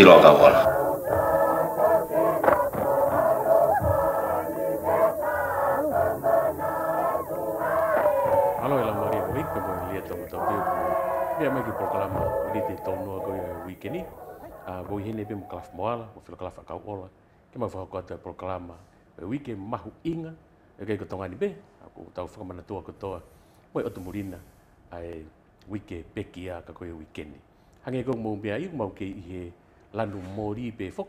whilo ka ora. Alo e la mori e wik, kumo e lia tau tau teo kumo. Ah, pia mei ki proklama li te a kau ola. Ke mai whaho kua mahu inga. E kei kotongani be, ako tau whakamana toa kotoa. Moi o murina ai e wike peki a ka koe wikendi. Hange kong i lanu mori be pē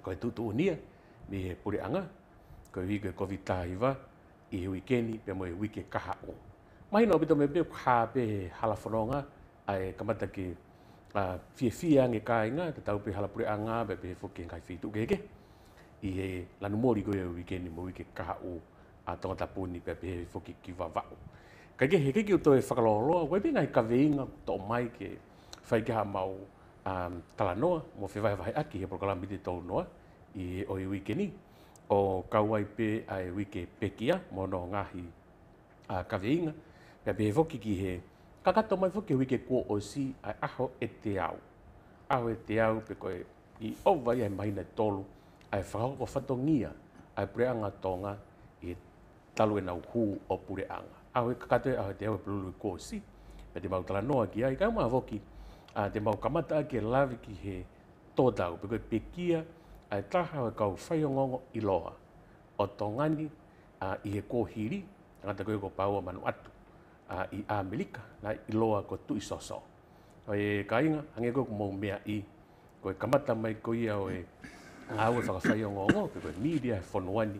Ko e tūtu o nia, mi anga, ko e wiga ko vita i i he wikeni, pē mo e wike kaha o. mai nō pito me pē kaha pē halafononga, ai e kamata ki a fie fie ange ka inga, te tau pē halapure anga, be pē whoki kai fitu keke, i he lanu mori ko e wikeni mo wike kaha o, a tonga tapuni pē pē whoki ki va va o. Kaike he keke uto e whakaloroa, wai pē ngai kaveinga, tō mai ke whaikeha mau, um, tala noa mo whi vai vai aki he proklami te tau noa i o i wikini o kauai pe ai wike pekia mo no ngahi a uh, kaveinga pia pe voki ki he kakato mai voki wike kua o si ai aho e te au aho e te au pe koe i ova i ai maina tolu ai whakau o whatongia ai preanga tonga i talu e nau hu o pureanga aho e kakato e aho e te au e pelulu i kua o si pia te mautala noa ki ai kai mga voki a te mau kamata ake lawe ki he tōtau, pe koe pekia a e taha o kau whaiongongo i loa, o tongani a, i he kōhiri, nga koe ko paua manu atu, a, i Amelika, na i loa ko tu i soso. O e kainga, hange koe ko mou mea i, koe kamata mai ko ia o e ngā ua whaka whaiongongo, pe koe media he whonuani,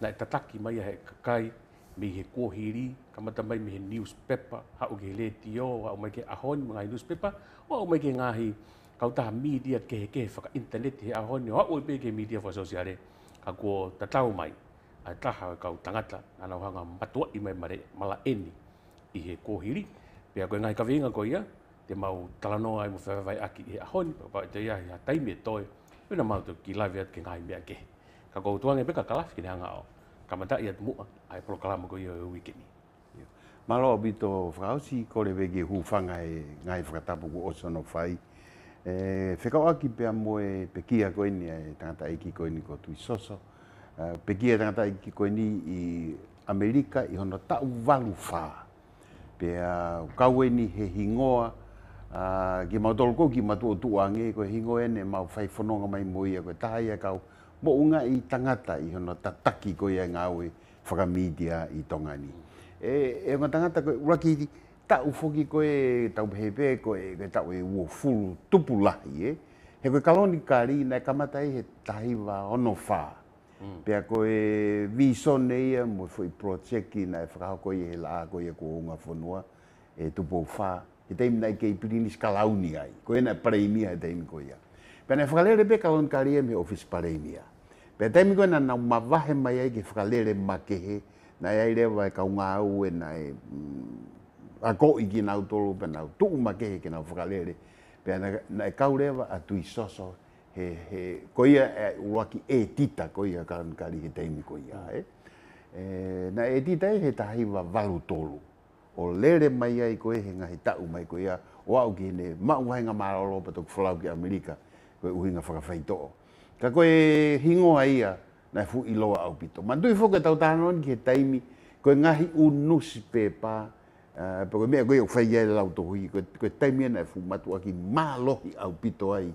na e tataki mai a he kakai, me he kohiri, kamata mai me he newspaper, ha o ke le ti o, mai ke ahoni mga newspaper, ha o mai ke ngahi kautaha media ke he ke he whaka internet he ahoni, ha o ipe ke media fwa sosiare, ka kua tatau mai, a taha kau tangata, anau hanga matua i mai mare mala eni i he kohiri, pia koe ngahi kawinga ko ia, te mau talanoa i mo whawai aki he ahoni, pa pao te ia he ha e toi, Ina mātou ki lawe atke ngāi mea ke. Ka kou tuange peka kalafi ki hanga o kamata ia mua ai proklama ko ia ni Malo o bito frausi ko le vege hufanga e ngai fratapu ko osa no fai. E, Whekau aki pe amo e, e pekia ko ni e tangata eki ko ni ko tuisoso soso. Uh, pekia tangata eki ko ni i Amerika i hono tau valu fā. Pe a uh, kau eni he hingoa uh, ki mautolo ko ki matua tuange ko hingoa ene mau fai whanonga mai moia ko tahaia kau mo unga i tangata i hono ta taki ko ia ngā ui whaka i tonga ni. E, e unga tangata ko, uraki i ta ufoki koe, e tau pehepe ko e ko e tau fulu tupu lahi e. He koe kaloni kari nei kamata i he tahi ono wha. Mm. Pea ko viso nei e mo fwoi projeki nei whakao ko e he laa ko e ko unga whanua e tupu wha. He teimi nei kei pirini skalauni ai. koe e nei pareimia he teimi ko ia. Pea nei whakalere pe kaloni kari e me ofis pareimia. Pe te mi kona na ma vahe mai ai ki whakalere ma na ai rewa e ka unga au e na e mm, a koi ki nau tolu pe nau tuu ma ki nau whakalere. Pe na, na e kau rewa a tui soso he, he koia e uaki e tita koia ka nkari he te mi koia e. e. Na e tita e he tahi wa varu tolu. O lere mai ai koe he ngahi tau mai koia o au ki hene mauhenga maralo pa tuk whalau ki Amerika koe uhinga whakawhaitoo. Ka koe hingoa ia na fu i loa au pito. Ma tui fuka tau tāna ki he taimi, koe ngahi unusi pē pā, pa eh, koe mea koe au whai iai lau tohui, koe taimi ana e fu matu aki mālohi au pito ai,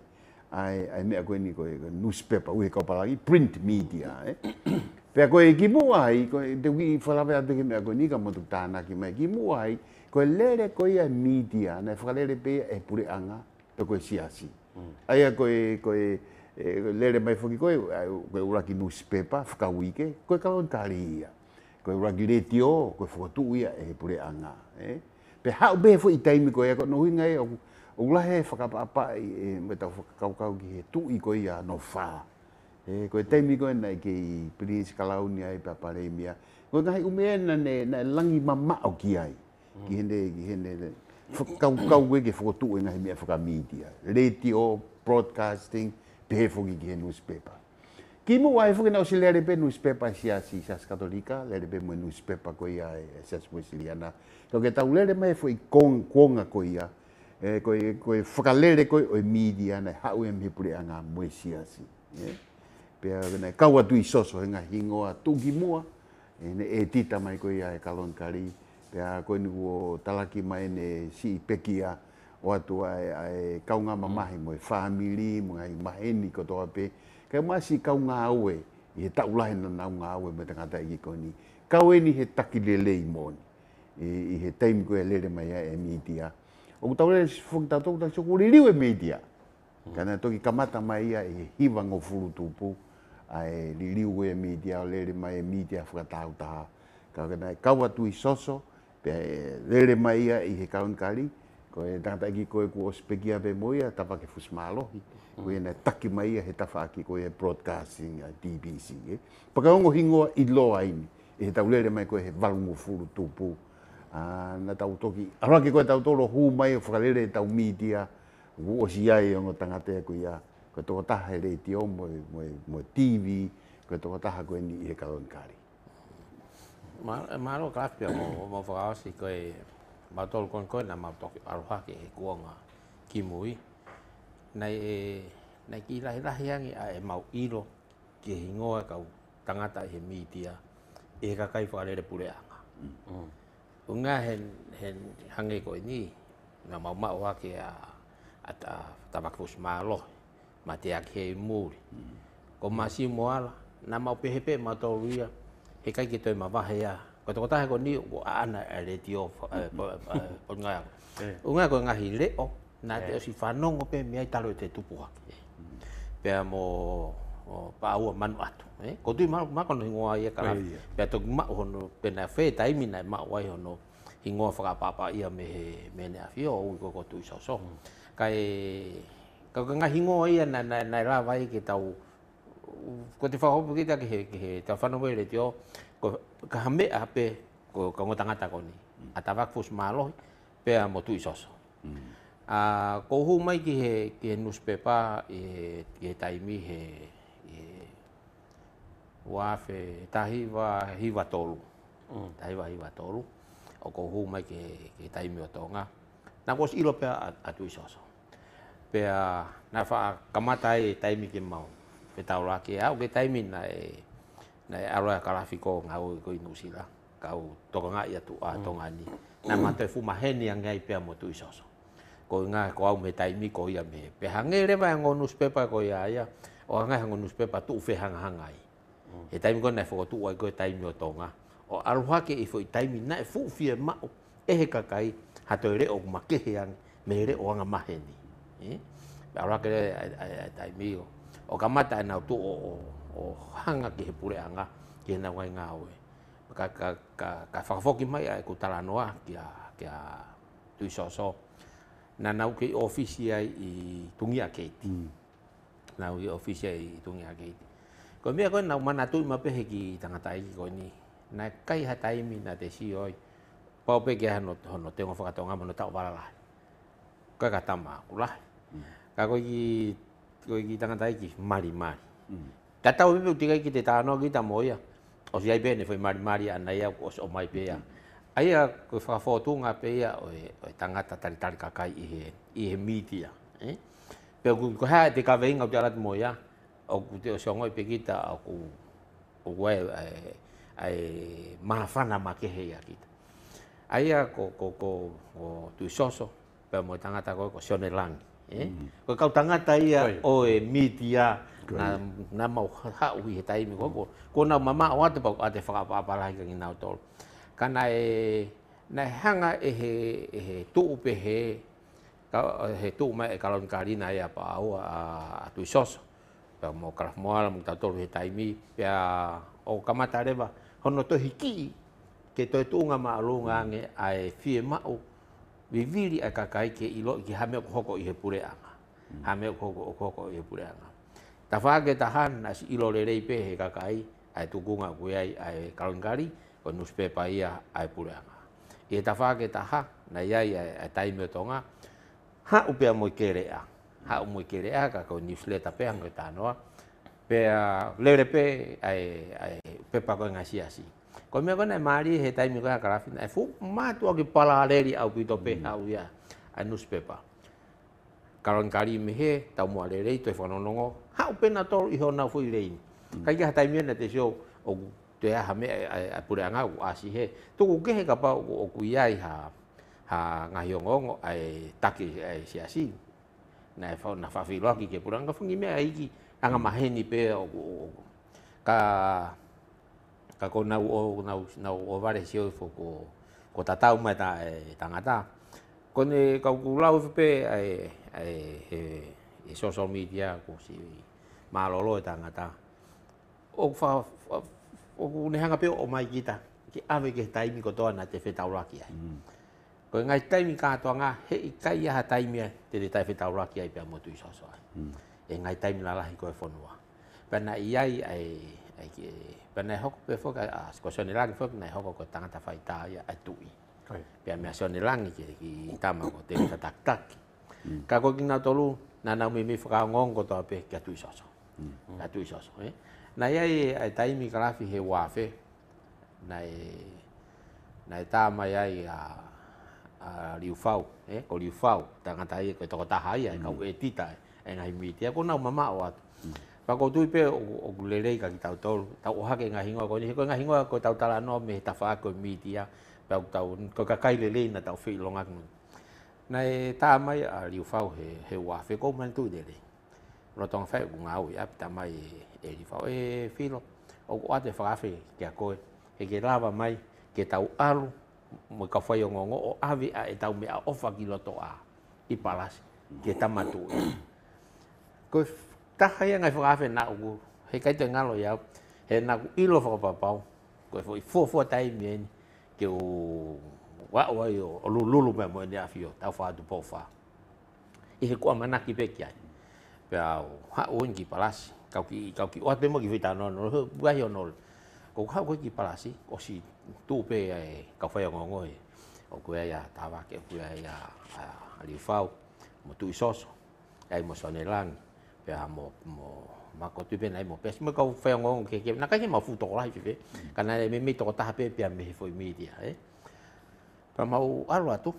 ai, ai mea koe ni koe nusi pē pā, uhe kaupalagi, print media, eh. Pea koe ki mua ai, koe te wiki whalawe atu ki mea koe ni ka motu tāna ki mea ki mua ai, koe lere koe ai media, na e whakalere pē e pure anga, pe koe siasi. Mm. Aia koe, koe, koe Eh, lele mai foki koe, koe uraki newspaper, whaka uike, koe kawa ntari ia. Koe uraki retio, koe whakatu ia, e pure anga. Eh. Pe hau be fo i taimi koe, ako nohi ngai, o ulahe whakapapa, e me tau whakakau kau ki he tu i koe ia no wha. E, eh, koe taimi koe nai ke i Prince Kalaunia i Paparemia. Koe ngai umea na ne, na langi mama o ki ai. Ki mm. hende, ki hende, whakakau kau e ke whakatu e ngai mea whakamidia. Retio, broadcasting, broadcasting, pe fogi ki newspaper. Ki mo wai fogi na o lere pe newspaper sia sia si katolika, lere pe mo newspaper ko ia e sas mo si liana. ke tau mai e foi kong konga ko ia, e ko e ko e fakalere ko o media na hau e mi pure anga mo si asi. Pe a vena kawa tu isoso nga hingoa tu ki mua, e, etita e mai ko ia e kalonkari, pe a ko ni wo talaki mai ne si pekia, o atu ai ai kaunga mamahi mm. mo e family mo ai maheni ko toa pe kai masi kaunga awe i he tau lahi na naunga awe me tanga i ko ni kawe ni he taki lele i mo ni i he taimi koe lele mai ai e media o tau lele si fong tato kuta si kuri liwe media mm. kana toki kamata mai ia i hiva ngo furu tupu ai li liu e, e media o lele mai e media fukatau taha kau ka kau atu i soso pe e lele mai ia i he kaun kari ko e tata ki koe ku ospegia be moia ta pa ke fusmalo ko e na taki mai e ta fa ki ko e broadcasting a dbc e pa ka hingo i lo ai e ta ulere mai ko e valu mo furu tupu a na ta utoki ara ki ko ta utoro hu mai o fra lere e ta media u o si ai ngo tanga te koe ia ko to ta ha e re ti o mo mo mo tv ko to ta ha ko ni e ka don kari Mä olen kaksi pian, mä ma tol kon ko na ma tok ar ha ke ko ki mui nai e nai ki la la hiang i a e mau iro ke hingo ka tangata he media e ka kai fa le pure anga mm. unga hen hen hange ko ni na ma ma wa ke a ata tabak fus ma lo ma te ak he muri mm. ko ma si moala na ma pe pe ma to ria he kai ki to ma va he ya ko to ta ko ni ko ana le e tio po e, nga ko nga e, ko eh. nga hile o na te eh. si fa pe mi ai talo te tu puha pe mo pa u man atu ko tu ma ma ko ni ngo ai ka pe to ma ho pe na fe ta mi na ma wai ho no i ngo fa ia me me na fi o ko ko tu so so kai ka ka ngahi ngō ia na, na, na rā tau ko te whakaupu ki tā ki he, ki he tau whanawele te o ko ka hame a ko ka ngota ngata ko ni mm. ata vak pe a motu isoso mm. a ko hu mai ki he ki newspaper e ki taimi he e wa fe tahi wa hi wa tolu mm. tahi wa hi wa tolu o ko hu mai ki ki taimi o tonga na kos ilo pe a, tu isoso pe a na fa kamata e taimi ki mau pe taula ki a o taimi na e na ara ka rafi ko nga o ko inu sila ka o to nga ya tu a mm. to nga ni na mm. ma te fu ma he ni nga i pe mo tu iso so ko nga ko au me tai mi ko ya me pe hange re ba ngo nus pe pa ko ya ya o nga ngo nus pe pa tu fe hang hang ai e tai mi ko na fo tu ai ko tai mi o to nga o aruha ke i fo tai mi na fu fi e ma o e he ka kai ha to re o ma ke he an me re o nga ma he ni e ara ke ai tai mi o ka mata na tu o, o, o o hanga ke he pure anga ke na wai ngā oe. Ka, ka, ka, ka whakafoki mai ai ko a, kia, kia tui so so. Nā nau ke ofisi ai i tungia keiti. Mm. Nau ke ofisi ai i tungia keiti. Ko mea koe nau mana tui mapehe ki tangatai ki koe ni. Nā kai hatai mi nā te si oi. Pau pe kia te ngofaka tonga mono tau waralahi. Koe ka tama akulahi. Mm. Ka koe ki, koe ki tangata ki mari mari. Mm. Ka tau me utiga ki te tāno ki moia. O si ai bene foi mari mari ana ia o o mai pea. Ai a ko fa fotu nga o e tangata tanga ta tari tari ka kai e e media, eh? Pe ku ko ha te ka venga o tarat moia o ku te o songo pe kita o ku o wa e ai ma fa na ma ke heia ki. Ai a ko ko tu soso pe mo tangata ta ko ko sione langi. Eh? Mm. Ko kau tangata ia o e media na mau ha u he tai mi ko ko na mama o ate pa ate fa pa pa lai nau tol. Kana e na e hanga e he e he tu pe he e he tu mai e kalon karina ia pa au a tu sos. Pa mo kraf mo ala mo tol he taimi. Pea o kamata reba. Hono to hiki ke to tu nga ma lu nga ai fie ma o vi viri a kakai ke ilo ki hame o koko i he pure anga. Hame o koko o koko i he pure anga. Ta whaake ta hana si ilo le rei pe he kakai, ai tukunga kui ai ai kalangari, o nuspe pa ia ai pure anga. I he e ta whaake ta ha, na iai ai, ai taime o tonga, ha upea moi kere a. Ha u moi kere a, ka kau newsletter pe hanga tā noa. Pea lere pe, ai, ai pepa koe ngasi asi. asi. Ko me kona e mari he tai mi ka grafi na fu ma tu ki pala leri au pito pe mm. au ya a newspaper. Karon kali me he ta mo alere to fo no no ha u pena to i ho na fu lein. Mm. Kai ka tai mi na te sho o te ha me a pura nga u a si he to ku ke he ka pa o ku ya i ha ha nga hi ngo ngo ai taki ai si asi. Na fo na fa fi lo ki ke pura nga fu ngi me ai ki anga mm. maheni pe o. ka ka ko na o na o na o vare si fo ko ko ta ta ma ta e ta nga ta ko ne ka ku la e pe e, e e e social media ko si ma lo lo e ta nga ta o fa o ne hanga pe o mai kita ki ave ke ta mi ko to na te fe ta mm. ko ngai ta mi ka to nga he i ka i ha ta mi te te ta fe ta pe mo tu i so so mm. e ngai ta i mi la la ko e fo nua Pena i ai ai ki pe nei hoko pe foka a ko ni lang foka nei hoko ko tanga ta fai ta ya atui pe me so ni lang ki ki ta ma ko te tak tak mm. ka ko ki na tolu na na mi mi foka ngong ko to pe ki atui so so mm. atui so so e eh? na ya ai ai tai mi grafi he wafe fe na e na e ta ma ya a a liu fau eh? mm. e eh? ko liu fau tangata ta ko to ta ha ya ka u e ti ta e ngai mi ti ko na mama o atu Pa ko tui pe o gulerei ka ki tau tolu. Tau oha ke ngā hingoa koe. Hiko ngā hingoa koe tau tala no me he tawha a koe miti a. Pa ko tau, ko ka kai le leina tau whi longa kuna. Na e tā mai a riu whau he, he wafe kou man tui de rei. Rotong whai o ngā ui a pita mai e, e riu whau. E whilo, o ko ate whakawhi ke a koe. He ke lava mai ke tau alu. Mo ka whai o ngongo o awe a e tau mea ofa ki loto a. I palasi, ke tamatu. Koe ta hay ngày phục về nào cũng hay cái tiếng anh rồi yếu hay nào cũng ít lo phục bảo bảo cái phục phụ phụ tay miền kiểu quá ôi yo lu lu lu mà mình đã phiêu tao phá được bao phá ý của mình nãy kia kia vào hạ ôn kia palas cậu kia cậu kia oát bên mà kia phải tao nó nó bây giờ nó cũng hạ ôn kia palas có gì tu về cậu phải ngồi ngồi o kuea ia tawake, o kuea ia liu whau, mo tui soso, ei mo sone langi pia mo mo ma ko tu pe nai mo pe mo ko fe ngo ke ke na ka ke ma fu to lai pe kana le me me to ta pe pia me fo mi dia e pa ma u aro atu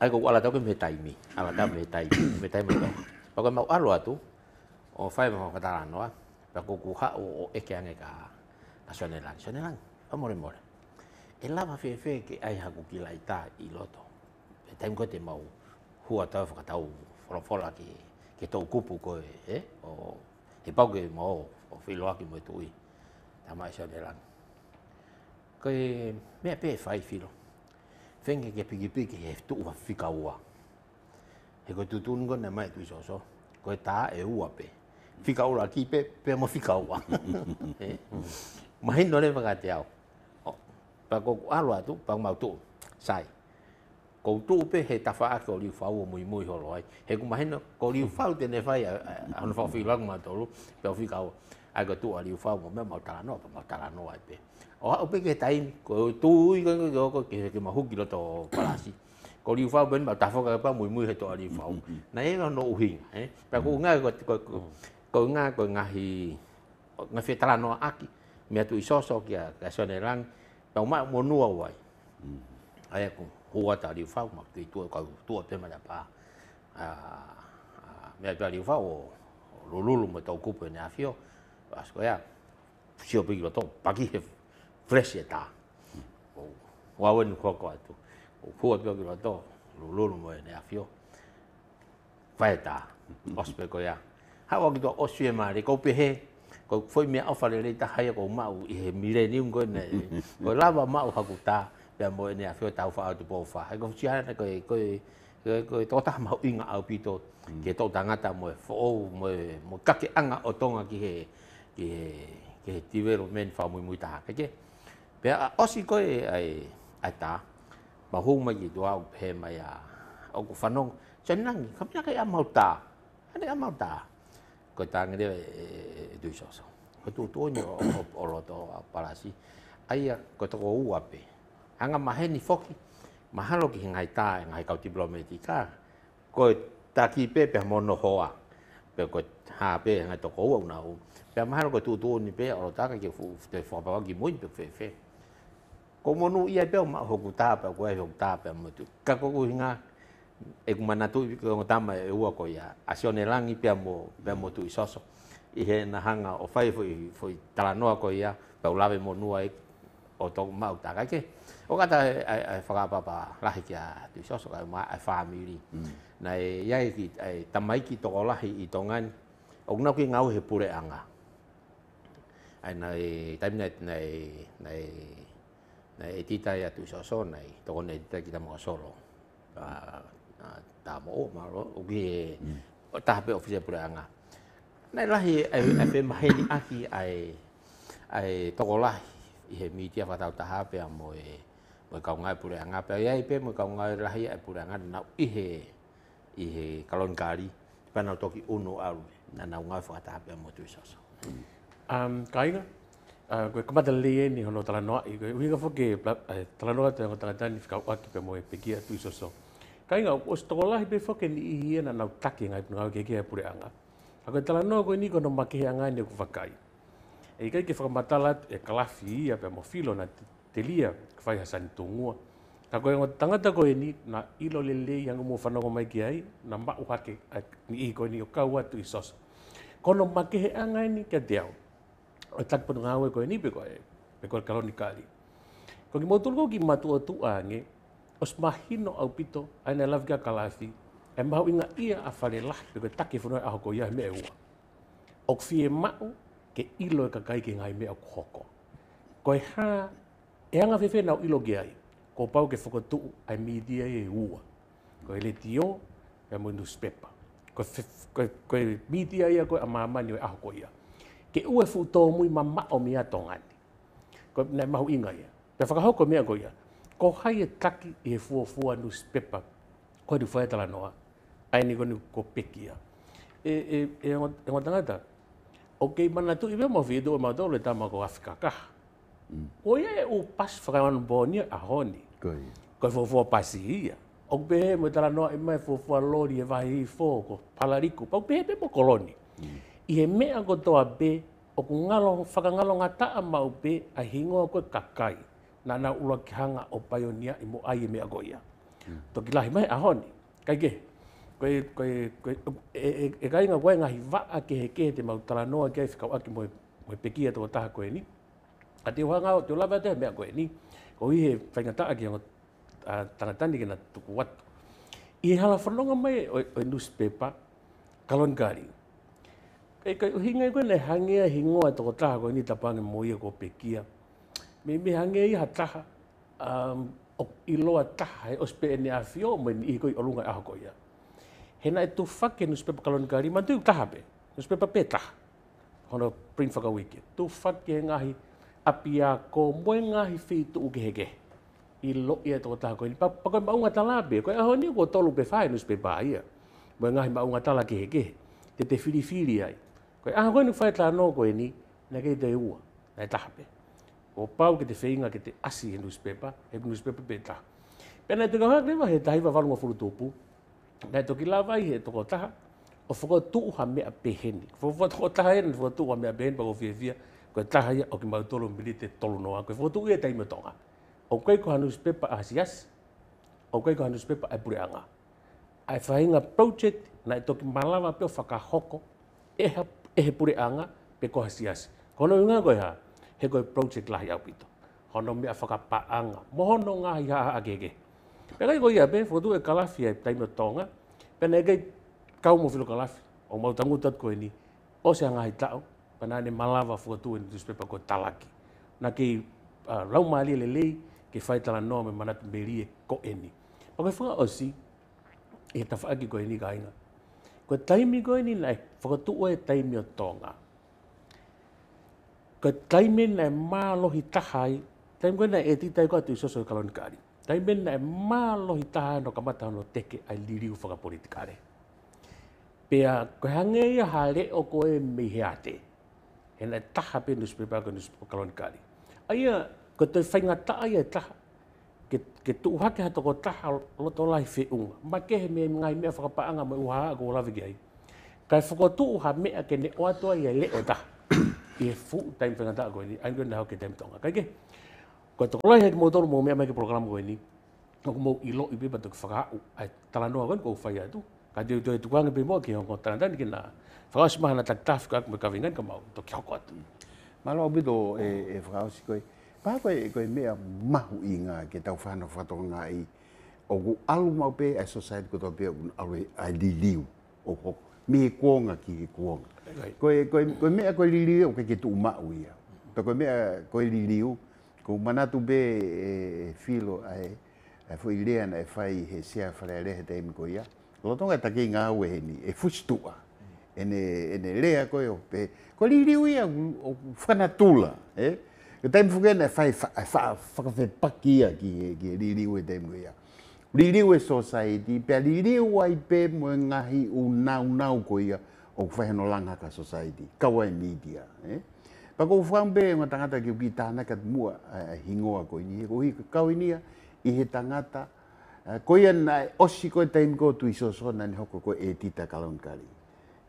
ai ko à, ala ta ko me tai mi ala ta me tai me tai mo pa ko ma u aro atu o fai mo ka ta no pa ko ku ha o e ke ane ka a sonelan sonelan pa mo mo e lava fe fe ke ai ha ku ki lai ta i loto pe tai ko te mau hua ta fa ka ta u fola fola ki ke tō kupu koe, e? O, he pau ke mo o, o whiloa ki tui. Tā mai sa ne lan. Koe mea pē whai whilo. Whenge ke piki piki he tu ua whika ua. He koe tutun koe na mai tui so so. ta tā e ua pē. Whika ura ki pē, pē mo whika ua. e? Mahin no le whakatea au. Pako alo tu pako mau tu. Sai ko à, à, à, tu pe hệ ta fa cầu li fa o mui mui ho loi hệ ku mai no ko li fa te ne fa ya an phi fi lang ma to lu pe fi ka ai ko tu ali fa mo me ma ta nó ma ta no ai pe o o pe cái tay ko tu cái cái cái ko ke ke ma hu ki lo to palasi cầu li fa bên mà ta fa ka pa mui mui hệ to ali fa này e no hin eh pa ko nga cái cái ko nga ko nga hi nga fe ta no aki me tu cái ki ka sonelang pa mà muốn nuôi vậy ừ. ai ko Ah, ah, o ata li fa ma ke to ka to te ma la pa a me ata li fa o lo lo lo ma ta ku pe na fio as ko ya si o pigi lo to pa ki he fresh e ta o wa wen ko ko atu o e ko pe ki lo to lo lo lo ma e na fio fa e ta os pe ko ya ha wa ki to o si e ma re ko pe he ko foi me ofa le ta ha ya ko ma u i he mire ni un e ko ne ko la ma u ha ku ta pia mo ne afio tau fa atu pofa ko fuchiana ko ko ko to ta ma inga au pito mm. ke to ta ngata mo fo mo mo kake anga o tonga ki he ki he ki he tivero men fa muy muy ta ke ke pia o si ko ai ai ta ma hu ma ki do au pe ma ya o ku fanong chenang ka pia ka mau ta ane a mau ta ko ta ngere e, e, e, du so so ko tu to ni o o lo to parasi ai ko to ko u ape anga maheni foki. Mahalo ki ngai tā, ngai kau diplomati tā. Ko taki pe pe mono hoa. Pe ko ha pe ngai toko ua una u. Pe mahalo ko tūtū ni pe o taka ki te whapawa ki mui pe fefe. Ko monu ia pe o ma hoku tā pe, ko e hoku tā pe mutu. Ka koku hinga e kumana tu i kongo tama e ua ko ia. Asione langi pe mo, pe mo tu i soso. I he na hanga o whaifu i talanoa ko ia, pe ulawe monua e 我當 mau takake o kata ai ai whakapapa lahi kia tu soso kai ma ai whamiri nai iai ki ai tamai ki toko lahi i tongan o ki ngau he pure anga ai nai taimina nai nai nai e tita ia tu soso nai toko nei tita ki tamo solo tā mo o maro o ki e tahape ofisia pure anga nai lahi ai ai whemaheni aki ai ai toko lahi i he mitia whatau ta pia mo e mo e kaungai pure anga pia iai pe mo e kaungai rahi e pure anga nau i he i he kalongari pana toki uno aru na nau ngai ta pia mo tu i sasa um, Kainga, uh, koe kumata lie ni hono tala noa i koe uhinga fwke uh, eh, tala noa tala noa tala noa ni whikau aki mo e pekia tu i sasa Kainga, o stokolahi pia fwke ni i hiena nau taki ngai pia ngau kekia e pure anga A koe tala noa koe ni kono makehe anga ni kufakai. Mm. e kai ke e kalafi ia ya pe mo filo na telia ke whai hasani tōngua. Ka koe ngā tangata na ilo lele yang hanga mō whanongo mai ai na mau hake ni i ni o kau atu i sosa. angai ni kia te au. O pun ngā ko ini pe e pe koe ni kali. Ko ki ko ki matua ange os mahino au pito, aina lawika kalafi, e mau inga ia a whare lahi, pe koe take aho ko ia me e ua. O fie mau, ke ilo e kakai ki ngai mea koko. Ko e hā, e anga whewhe nau ilo ki ai, ko pau ke whakatuu ai media e ua. Ko e le tio, e mo inu spepa. Ko, ko, ko e media ia koe a mamani oi ahoko ia. Ke ua fu tō mui ma ma o mea tongani. Ko nei mahu inga ia. Pe whakahoko mea ko ia, ko hai e taki e fua fua nu spepa, ko e du whaetala noa, ai ni ko ni ko pekia. E, e, e, e, e, o mana tu ibe mo video ma do le tama ko afika ka mm. o ye u pas framan boni a honi ko ko fo pasi ia be mo tala no e mai fo fo lo di va fo ko palariku pa be be mo koloni mm. ie me ago to a be o ku ngalo faka ngalo ngata ma u be a hingo ko kakai na na ulo ki hanga o pioneer i mo ai e me ago ya. mm. to kilahi mai a honi kai ke koe, koe, koe, e, e, e kai ngā koe ngahi waa ke he ke te mautara noa ke ai whikau aki mo e pekia tō taha koe ni. A te hoa ngāo, te lawa te mea koe ni, ko i he whaingata aki ngā tangatani ke na tuku watu. I hala whanonga mai o, o newspaper, Kalongari. Kai kai o hinga koe nei hangea hi ngoa tō taha koe ni tapane mo i ko pekia. Me me hangea i ha taha, um, o, i loa taha, e ospe e ne a fio, mo i koe olunga e aho koe ia he nai e tō whake newspaper kalonika hari, ma tū taha pe, newspaper pe hono print whaka wiki. Tō whake he ngahi api a kō moe ngahi whi tō uke heke. I lo ia tō taha koe, pa, pa koe maunga tala pe, koe aho ni kō tolu pe whae newspaper a ia, moe ngahi maunga tala ke heke, te te whiri whiri ai. Koe aho koe ni whae tā nō koe ni, na kei te ua, na e taha pe. O pau ke te whainga ke te asi he newspaper, he newspaper pe taha. Pena e te kawhaa kreva he tahiwa walunga furu tōpū, Nei toki la vai he toko taha, o whaka tuu ha mea peheni. Whaka toko taha e, whaka tuu ha mea peheni, pako fia fia, koe taha ia, o ki mau tolo mili te tolo noa, koe whaka tuu e teime tonga. O kai ko hanus pepa a hasi as, o kai ko hanus pepa a pure anga. Ai e whahinga project, na toki malawa peo whaka hoko, e, e he, e he anga, pe ko hasi as. Kono i ngā koe ha, he koe project lahi au pito. Hono mea whaka pa anga, mohono ngā hi ha Pegai goi abe ya, fodu e kalafi ai taima e tonga. E gai, kau mo filo kalafi. O mau tangutat ko ini. O se ngai tau. Panane malava fodu e newspaper ko talaki. Na kei, uh, rau mali e lelei ke fai tala no me manat berie ko eni. Pakai funga osi e tafaaki ko ini gainga. Ko taimi ko ini nai fodu e taimi o tonga. Ko taimi nai malo hitahai. Taimi ko nai e titai ko tu isoso kalon kalonikari. tai mena e malo i taha no ka mata no teke ai liriu whaka politikare. Pea koe hange i hare o koe mihe ate. He na e taha pe newspaper ka newspaper kalonikari. Aia, ko te whainga taa i e taha, ke, ke tu uhake hata ko taha loto lai whi unga. Ma ke he me ngai mea whakapaanga mai uha a ko lawe ki ai. Kai whakotu uha mea ke ne oatoa i a leo taha. e fu taim whainga taa koe ni, I'm going to help ke taim tonga. Kai Kata kalau hek motor mau memang ke program gue ini, aku mau ilo ibu batuk fakau. Eh, Talano kan kau faya itu. Kadi itu itu kan ibu mau kira kau talanda ni kena. Fakau semua nak tak taf kau berkavingan kau mau tu kau kuat. Malah ibu tu eh, eh fakau si kau. koi eh, kau kau mahu inga kita fana fato ngai. Ogu alu mau pe society kau tu pe alu liu. Ogu mi kuonga ki kuonga. Kau kau kau mea kau liliu kau kita umak uia. Tak kau mea kau liu. ko manatu be e, e, filo ai foi lea na e fai he sia fare le he tem ko ia lo tonga e ta ki nga we ni e fustua ene ene lea ko yo pe ko li li ia o fanatula e e tem fuge na fai fa fa fa pakia ki ki li li we tem ko ia li li we society pe li li wai pe mo nga ngahi una una ko ia o fa no langa ka society ka wa media eh? pa ko fam be ma tangata ki ki tana kat mu eh, eh, hingo ko ni ko hi ka wi nia i he tangata eh, ko ia na osi ko time ko tu iso so na hoko ko e tita kalon kali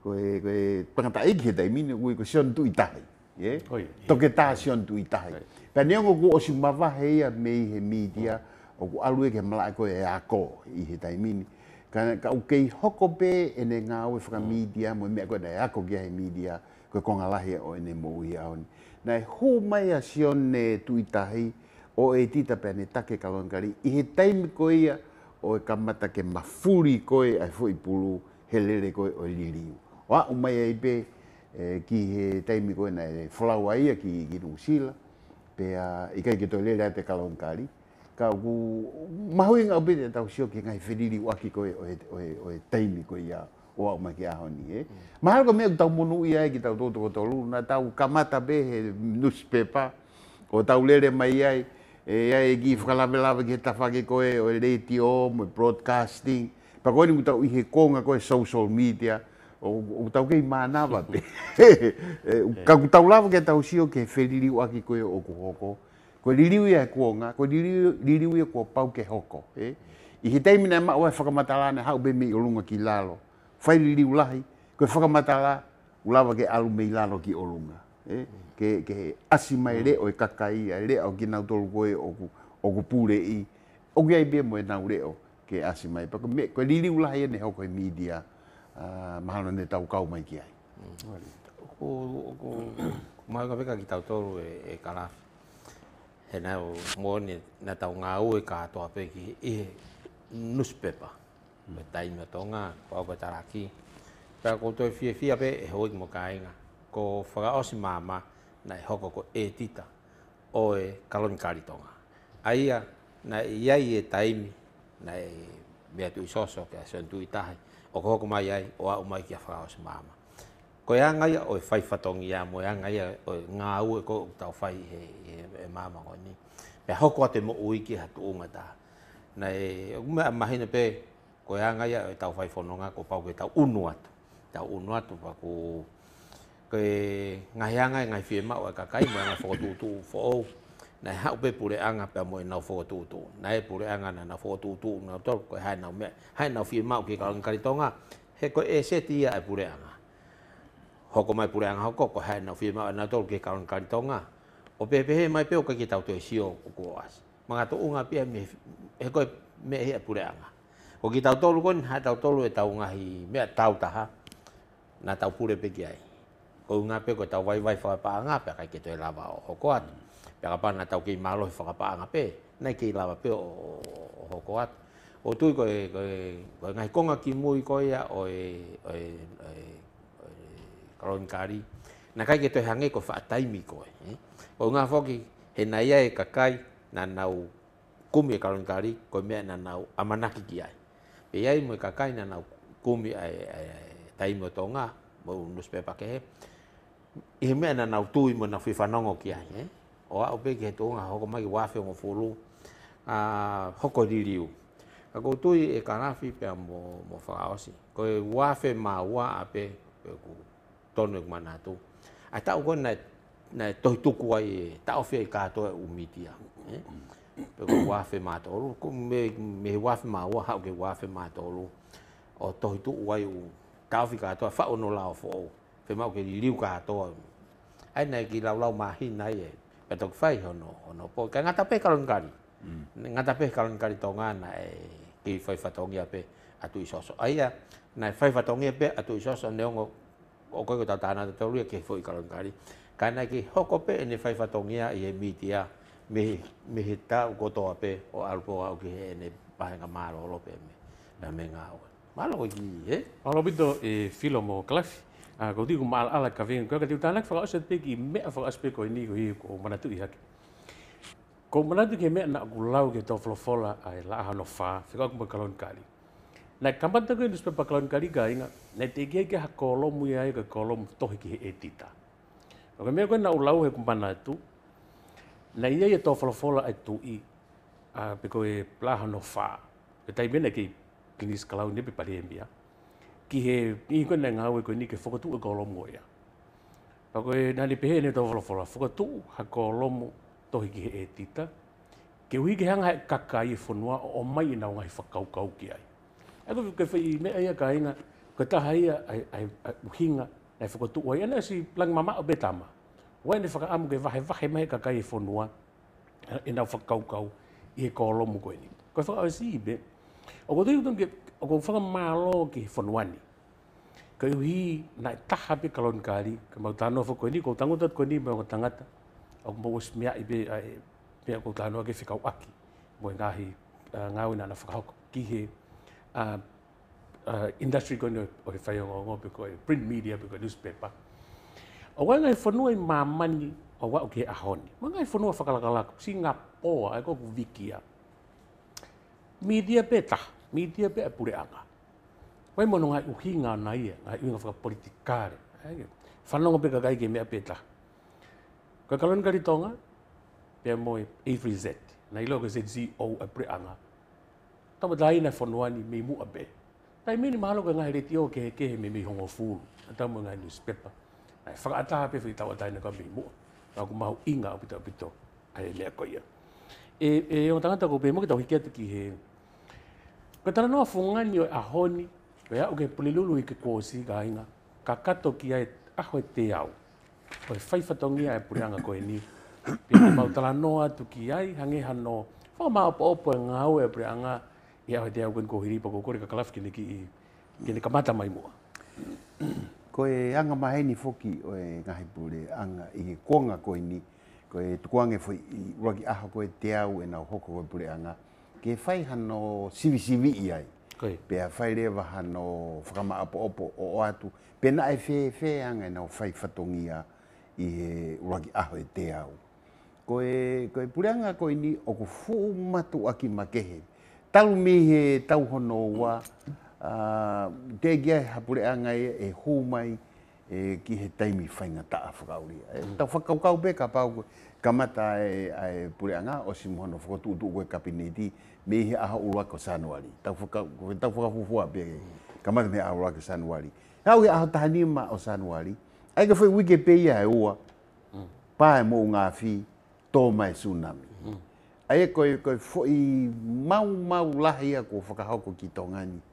ko e ko e pangata i ke dai min ko sion tu ita ye to ke ta sion tu ita pa ne ko osi ma va he ia me he media o ko alu e ke mala ko e a ko i he dai min ka ka ke hoko be ene nga o fra media mo me ko na ya e ko ge media koe konga lahi o ene mou i aoni. Nā hō mai a sion ne tuitahi o e tita pia ne take kalongari, i he taimi koe ia o e kamata ke mafuri e ai fo i pulu he lere koe o liriu. O a umai ai pe e, ki he taimi koe na e flaua ia ki, ki nusila, pe a i kai ki to lere a te kalongari, ka ku mahoinga o pete tau sio ke ngai feriri waki koe o e, o e, o e taimi koe iao wa ma ki aho ni e. Eh? Ma hargo me tau munu ia e ki tau tōtoko tolu, na tau kamata be he newspaper, o tau lere mai ai, e ai e ki whakalamelawa ki he tawhake koe, o e reiti o, mo e broadcasting, pa koe ni mu tau ihe konga koe social media, o, o tau kei mānawa te. E, ka ku tau lawa kei tau sio ke whediriu aki koe o ku hoko, koe liriu ia e konga, koe liriu, liriu ia kua pau ke hoko. Eh? I he teimina e maa oe whakamatalane hau be me i olunga ki lalo faili li ulahi, ko e whakamata la, ulawa ke alu mei ki olunga e Ke, ke asi mai o e kakai, a o ki nau tolu koe o o ku pūre i. O ki ai bie mo e nau o ke asi mai. Pako me, koe li ulai ulahi e ne hoko e media, uh, mahalo ne tau kau mai ki ai. Ko, ko, ko, mai ga beka ki tau tolu e, e kala. ena o mo ne, na tau ngā ue ka atoa peki, i e, newspaper me tai me tonga ko ko taraki ka ko to fi fie ape e hoik mo kainga ko faga osi mama na e hoko ko e tita o e kalon kari tonga aia na iai e taimi na e me atu soso ke asen tu itahe o ko ko mai ai o a umai ki a faga osi mama ko e ia ngai o e fai fatongi ia mo e ia ngai o e u e ko tau fai e, e, mama ko ni me hoko ate mo uiki hatu unga ta na e mahina pe ko yanga ya tau fai fononga ko pau ke tau unuat tau unuat tu pa ko ke ngai yanga ngai fie ma wa e kakai ma e na fo tu tu fo na ha pe pure anga pe mo e na fo tu tu na e pure anga na na fo tu tu na to ko ha na me ha na fie ma ke ka ngari tonga he ko e se ti ya pure anga hoko mai pure anga hoko ko ha na fie ma na to ke ka ngari tonga o pe pe mai pe o ka ki tau te sio ko as mga me he ko me he pure anga O ki tau tolu koni, hai tau tolu e tau ngahi mea tau taha, na tau pure peki ai. Ko unga pe ko tau vai vai whaka paa ngā, pia kai ke toi lava o hoko atu. Pia kapa na tau kei malohi whaka paa ngā pe, nai kei lava pe o, hoko atu. O tui koe, koe, ngai konga ki mui ko ia o e, o karoni e, e, e kari. Na kai ke hange ko koe taimi ko Eh? Ko unga foki, he na ia e kakai na nau kumi e karoni kari, koe mea na nau amanaki ki ai pe ai mo kakaina na kumi ai ai tai mo tonga mo nus pe pake he e me na nau tu mo na fi fanongo ki ai he o a pe ke tonga ho mai wa fe mo fulu a ho ko diriu a ko tu e kanafi pe mo mo faosi ko e wa fe ma wa a pe ku tonu e ku mana tu a ta ko na na toituku ai ta ofe ka to umitia eh? pego wafe matolu ko me me wafe ma wa ha ke wafe matolu o toi tu wai u kafi ka to fa ono lao fo fe ma ke liu ka to ai nei ki lao lao ma hin nai e pe to fai ho no no po ka ngata pe kalon kali mm. ngata pe kalon kali to ngana e ki fai fa to ngia pe atu i soso ai ya nai fai fa to ngia pe atu i soso ne ngo o ko ko ta ta na to ke fo i kalon kali ka nei ki hoko pe ne fai fa to ngia e media me me ta ko to ape o alpo au ke he ne pa nga malo lo pe me na me nga o malo ki he malo bito e filo mo klafi a ko digo mal ala ka vin ko ka diu tanak fra oset pe ki me fra aspe ko e ni ko ko mana tu ihak ko mana tu ke me na lau ke to flo fola a e la ha no fa fi ko kalon kali na kampan ta ko ni spe pa kalon kali ga inga na te ge ke ha kolom ya e ke kolom to ki he etita ko me ko na ulau he kumpana tu la idea ia ia tō wholofola ai tū i a uh, peko e plaha no fa E tai mena ki clinic kalau ni pe e mia. Ki he ingi koe nai ngāwe ko ni ke ko whakatū e kōlomo ia. Pako e nani pehe ne tō wholofola, whakatū ha kōlomo tohi ki he e tita. Ke uhi ke hanga kaka i e whanua o, o mai i nao kau kau ki ai. E koe koe whai me ia ka ina ko ta ia ai, ai, ai uhinga nai whakatū oi. E na si plan mama o betama. Wai ni whakaamu ke vahe vahe mai ka kai e whonua e nau whakaukau i he kolomu koe ni. Koe whakao e sii be, o ko tuku tunke, o ko whakamalo ke whonua ni. Koe uhi nai taha pe kaloni kāri, ka mau tāno wha koe ni, ko tangu tatu koe ni, mau tangata, o ko mōs mea i be, mea e, ko tāno ke whikau aki, mo he ngāhi ngāwi na whakahoko ki he uh, industry koe ni o he whaiongo ngō, print media, pe newspaper, o wai ngai whanua i mamani o wai oke okay, ahoni. Ma ngai whanua whakalakalaka, si ngā poa e koku vikia. Media beta, media be e pure aga. Wai mono ngai uhi ngā na ia, ngai uhi ngā whakapolitikare. Whanonga beka gai ke mea beta. Koe kalon karitonga, pia moe every Z. Na ilo koe ZZO e pure anga. Tama tā ina whanua ni mei mua be. Tai mini mahalo koe ngai reti o ke heke me mei mei hongo fūru. Tama ngai newspaper ai fa ata pe fi tawa tai na kambi mo na ku mau inga pito pito ai le ko ia e e o tanga ta ko pe mo ki tawi ketu ki he ko tana no funga ni a honi pe a ke pulilulu i ke ko si ga inga ka kato ki ai a ho e te au ko fai fa tongi ai e pulanga ko ni pe mau tala no atu ki ai hange hano fa ma po po nga ho e pulanga ia ho e te au ko hiri po ko ka klaf ki ni ki ki ni kamata mai mo ko e anga mahe ni foki o e ngahi pule anga i e konga ko ni ko e tukuange fo i uraki aho ko e te au e nao hoko ko pule anga ke fai hano sivi sivi i ai Koi. pea fai rewa hano whakama apo opo o o atu pe na e fe fe anga e nao fai fatongia i e uraki aho e te au ko e, ko e pule anga ko ni o ku fuu matu aki makehe talu he tau hono wa Ah, te gea he hapure anga e, e hūmai e, ki he taimi whainga ta a whakauri. E, mm. tau whakaukau pe ka pau kamata e, e pure anga o si mohano whakotu utu koe kapineti me he aha ulua ko sanuari. Tau, whaka, tau whakafufua pe mm. kamata me aha ulua ko sanuari. Hau e aha tahanima o sanuari. Aika whai wike pe ia e ua, mm. pae mō ngā whi, tō mai tsunami. Mm. Ai Aia koe, koe, i mau mau lahi a ko whakahauko ki tōngani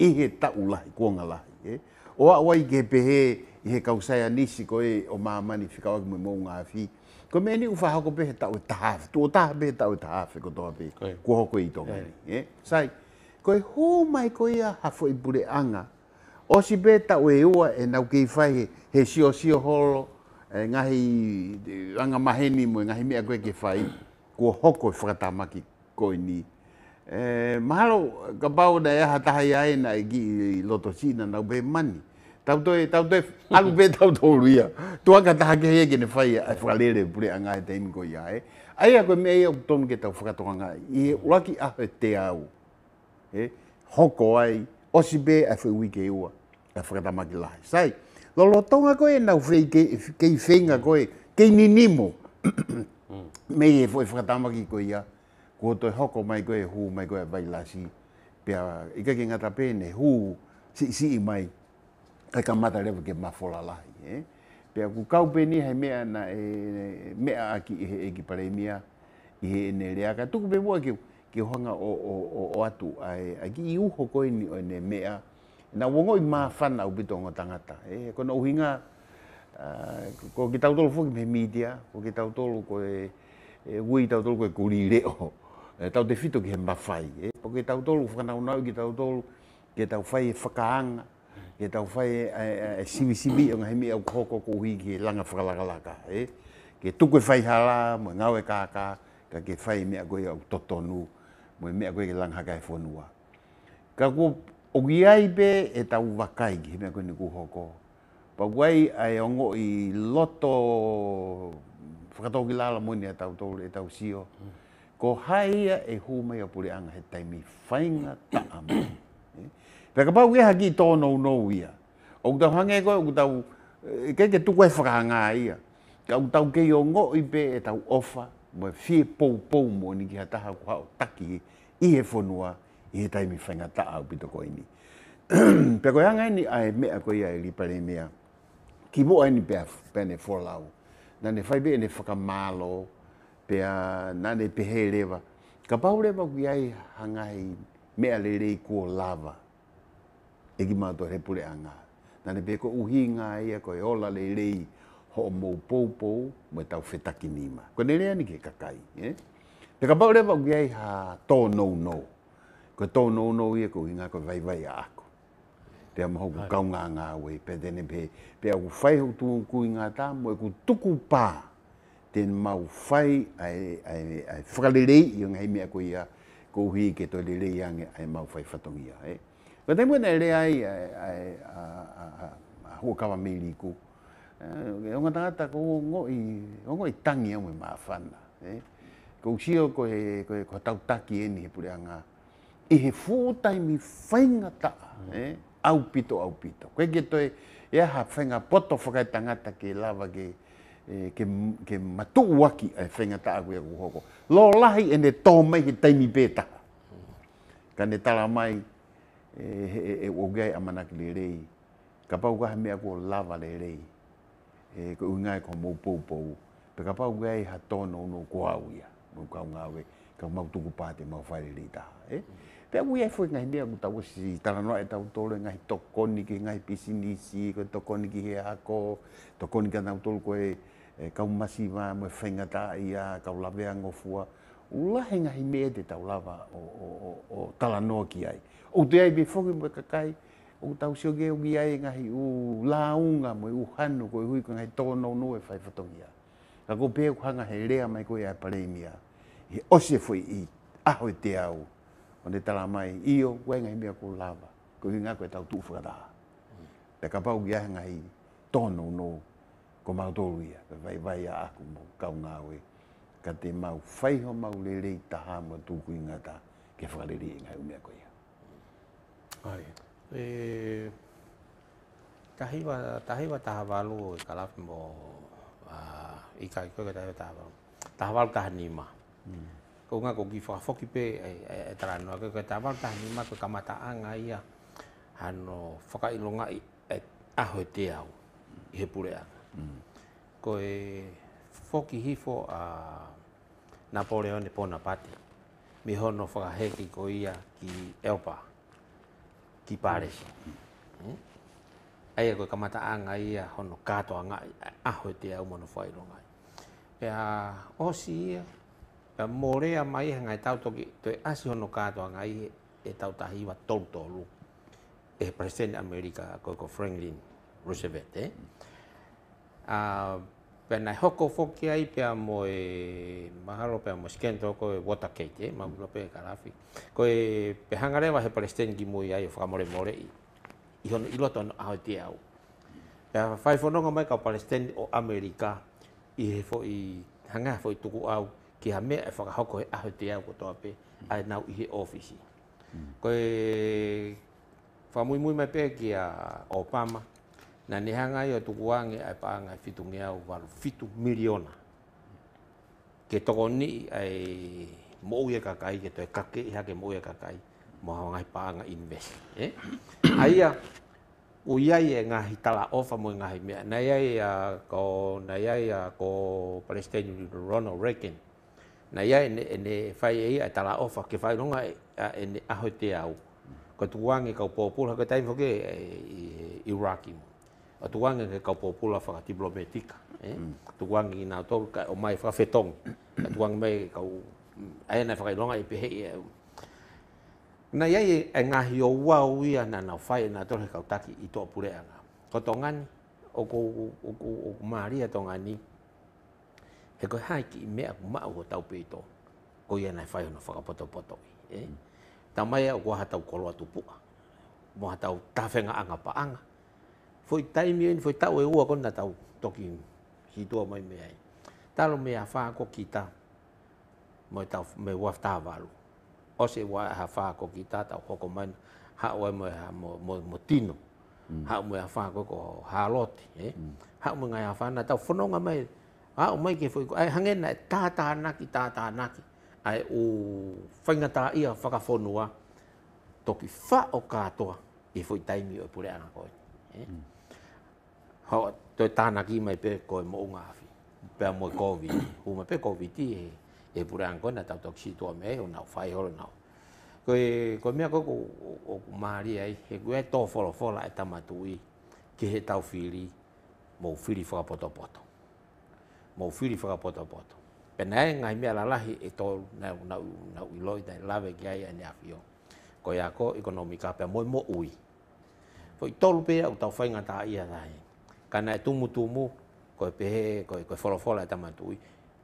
i he tau lahi, kuonga lahi. E? O a oa i ke pehe i he kausaya nisi ko e o maamani fika wagi mui mou ngā fi. Ko me ni ufa hako pehe tau e tahafi, tu o taha pehe tau e tahafi ko toa pe, ko hoko i tonga. E? Eh? Sai, ko e hō mai ko ia hafo i bure anga, o si pehe tau e ua e nau kei fai he, sio sio holo, e ngahi e, anga maheni mo ngahi mea koe ke fai ko hoko e whakatamaki koe ni Eh, mahalo ka pau na e hataha ia e na e ki i loto sina na ube mani. Tauto e, tauto e, alu pe tauto uruia. Tua ka taha ke hea kene whai a eh, whalere pure a ngā e te imiko ia e. Ai a koe mea ia utonu ke tau whakatonga i e uraki a he te au. Eh. hoko ai, osi be a whi ui ke ua, a whakatama ki Sai, lolo tonga koe na uwhi ke, ke i whenga koe, kei ninimo. Mm. Mei e whakatama ki koe ia ko e hoko mai ko hu mai ko vai la si pia a i ka kinga tape ne hu si si i mai ka ka mata le ke mafola fola la e eh? pia pe a ku ka pe ni hai mea na e me a ki e e ki pare i e ne le aka tu be mo ki ki hanga o o o, o atu ai a ki i u hoko ni o ne mea na wongo i ma fana u bitonga tangata e eh? ko no uhinga ko ki tau tolu fuki me media ko ki tau tolu ko e e wui tau tolu ko e kuri reo e tau te fito ki he mawhai. E. Eh? Ko tau tolu whakanau nau ki tau tolu, ki tau whai e whakaanga, ki tau whai e simi simi, unga he mea koko ko hui ki langa whakalakalaka. E. Ki tuku e whai hala, mo e ngau e kaka, ka ke whai e mea koe au totonu, mo e mea koe ke langa kai e whanua. Ka ko ogi ai pe e tau wakai ki he mea koe ni ku hoko. Pa guai ai ongo i loto whakatau ki lala moine e tau tolu, e tau sio ko haia e hu mai apuri anga he taimi whainga ta ame. Eh? Pea ka pau ha ki tōno no ia. O kutau hange koe, o kutau, eh, kei te tuku e whakahanga ia. Ka kutau kei o ngō i pē e tau ofa, mo e fie pou pou mo ni ki ha taha kua o taki i he whonua i he taimi whainga ta au pito koe ni. Pea koe hanga ni a e mea koe ia e li pare mea. Ki mo e ni pēne whorlau. Nā ne whaibe e ne whakamālo, pe a nane pe he lewa. Ka pau lewa ki ai hangai mea lerei kua lava. Eki mātua repure anga. Nane pe ko uhi ngā ia ko e ola lerei ho o mou pou pou mwe tau whetaki nima. Ko nere ani ke kakai. Eh? Pe ka pau lewa ki ai ha tō nou nou. Ko tō nou nou ia ko uhi ngā ko vai vai a ako. Pea mo hoku kaunga ngā wei. Pea tene pe, pe a ku whaihoutu ngā tā mwe ku tuku pāa ten mau fai ai ai ai fralele yo ngai me ko ia ko hi ke to lele yang ai mau fai fatongia e eh. ko te mona le ai ai a a ho ka me li ku e eh, o ngata ta ko ngo i o ngo i tangia mo me mafana e eh. ko sio ko e ko ko tau taki e ni pure anga i he fu tai mi fai ngata e au pito au pito ko ke to e ha fenga poto fo ka tangata ke lava ke eh, ke, ke matu waki e eh, whenga ta aku e kuhoko. Lo lahi e ne tō mai he taimi pētaka. Ka ne tala mai e eh, eh, eh, eh, ogei amanaki le rei. Ka pau kaha mea kua lava le rei. Eh, e eh, ka ungai kua mou Pe ka pau kaha ha tōna unu kua uia. Nau ka unga ue. Ka mau tuku pāte mau whare rei taha. Eh? Te au ia e fwe ngai mea kuta wasi. Tala noa e tau tōre ngai tokoniki, ngai pisinisi, tokoniki he ako, tokoniki anau tōru koe e kau masi wa mo fenga ta ia kau lave ango fua ula henga hi mede tau lava o o o, o tala no ki ai o te ai be foki mo kakai o tau sio ge o ki ai nga hi u launga unga mo u hanu ko hui ko ngai to no no e fai fotogia ka ko pe ko hanga he rea mai ko ia pandemia e ose se foi i a ho e te au onde tala mai io ko ngai me ko lava ko hi nga ko tau tu fuga da Te kapau ki ahenga hi tono no, no ko mau tolu vai vai a aku mo kau ngā we. Ka te mau whai ho mau lelei taha mo tūku ingata, ke whakarere i ngai umea koia. Ai. E... Tahiwa, tahiwa taha walu i ka lafi mo uh, i ka i koe tahiwa taha walu. Taha walu taha nima. Mm. Ko ngā ko ki whakafoki pe e, e, e tara noa koe koe taha walu taha nima koe kamata anga ia. Ano, whakailonga i e, aho e te au, i he pure anga ko e foki hifo a Napoleon e pona pati. Mi hono whakaheki ko ia ki Elpa, ki Paris. Mm. Mm. Aia koe kamata anga ia hono katoa ngai, aho e te au mono whairo ngai. E a osi ia, e mō rea mai e ngai tau toki, toi asi hono katoa ngai e tau tahi iwa tolu E President Amerika koe ko Franklin Roosevelt, eh? Mm a pe na hoko foki ai eh, pe mo e maharo pe mo skento ko e wota kete ma mm. lope karafi ko e pe wa he palestin gi mo ia e fra more more i i hono ilo loto no au te au pe a fai mai ka palestin o amerika i he fo i hanga fo i tuku au ki ha me e fra hoko e au te au ko to mm. ai nau i he ofisi mm. ko e fa mui mui mai pe ki a opama Na nehanga yo tuku wange ai paanga fitunge au walu fitu miliona. Ke toko ni ai mouye kakai, ke toi kake iha ke mouye kakai, moha wangai paanga invest. Eh? Aia, uiai e ngahi tala ofa mo e ngahi mea. Na iai uh, ko, na iai uh, ko Palestinian Ronald Reagan. Na iai ne, ne fai ei e a e tala ofa, ke fai runga e ne ahoi te au. Ko tuku wange kau pōpūla, ko taimu hoke e, e, atu wanga ke kau popula faka diplomatika eh mm. atu wanga ina to ka o mai faka fetong atu wanga mai kau ai na faka longa i pehe e na ye e, e nga hio wa wi ana na fai na to kau taki i to pure anga ko tongan o ko o ko o maria tongani he ko hai ki me ak ma o tau pe ko ye na fai no faka poto poto eh mm. tamai e, o ko hata ko tupua. atu pu mo hata tafenga anga pa anga foi time in foi tau e ua kon tau talking ki tua mai me ai talo me a fa ko kita mo ta me wa ta valu o se wa ha fa ko kita ta ko ko man ha o mo mo mo, mo tino mm. ha mo a fa ko ha halot eh mm. ha mo ngai a fa na ta fo nga mai ha o mai ke foi ai hangen na ta ta na ki ta ta na ki ai u fa nga ta ia fa ka fo toki fa o ka toa e foi time o pure ana ko eh mm. Hau, toi tāna ki mai pe koe mo unga hawhi. Pea mo COVID. Hu mai pe COVID ti e, e pura an koe na tau toki si tua me o nau whai horo nau. Koe, koe mea koe o maari ai, he koe e tō wholo wholo e tamatui ki he tau whiri mo whiri whakapoto poto. Mo whiri whakapoto poto. Pe nae ngai mea lahi e tō nau, nau, nau iloi tai lawe ki ai ane awhio. Koe a koe ekonomika pe mo mo ui. Koe tolu pe au tau whainga tā ia tāhi kana tu e mu tu mu ko pe ko ko folo folo e ta matui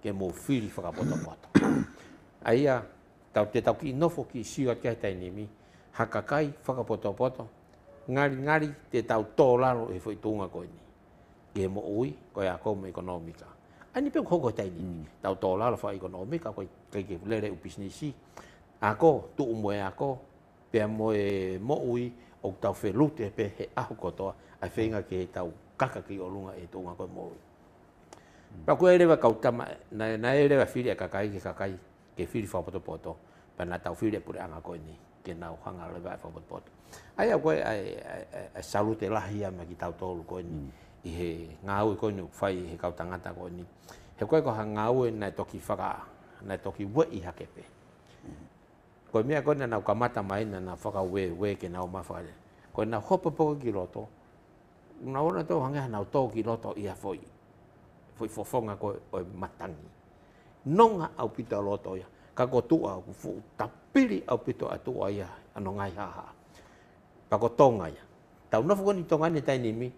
ke mo fili fa kapo ta pata ai a ta te ta ki no foki ki si o ka ta ni mi hakakai ka kai fa kapo ta pata ngari ngari te ta to la ro e foi tunga ko ni ke mo ui ko ya ko me ekonomika ani pe ko ko ta ni mm. ta to la fa ekonomika ko ke ke le le u bisnisi ako tu mo ya ko pe mo e mo ui o ta fe lute pe he a ko to a fe nga ke ta kaka ki o lunga e tonga koe mōi. Pa koe erewa kautama, na, na erewa whiri e kakai ki kakai, ke whiri whapoto poto, pa nga tau whiri e pure anga koe ni, ke nga o hanga lewa e whapoto poto. Ai a koe, ai, ai, ai, salute lahi ama ki tau tolu koe ni, mm. i he ngā ui koe ni whai he kautangata koe ni. He koe koha ngā ui nai toki whaka, nai toki wē i hakepe. Mm. Koe mea koe na nau kamata maina na whaka wē, wē ke nga o mawhare. Koe na hopa poko ki roto, una ora to hanga na to ki loto ia foi foi fofonga ko o matangi nonga au pito loto ia ka ko tu au ku fu tapili au pito atu ia ano ngai ha ha pa ko tonga ia tau no fuko ni tonga ni tai ni mi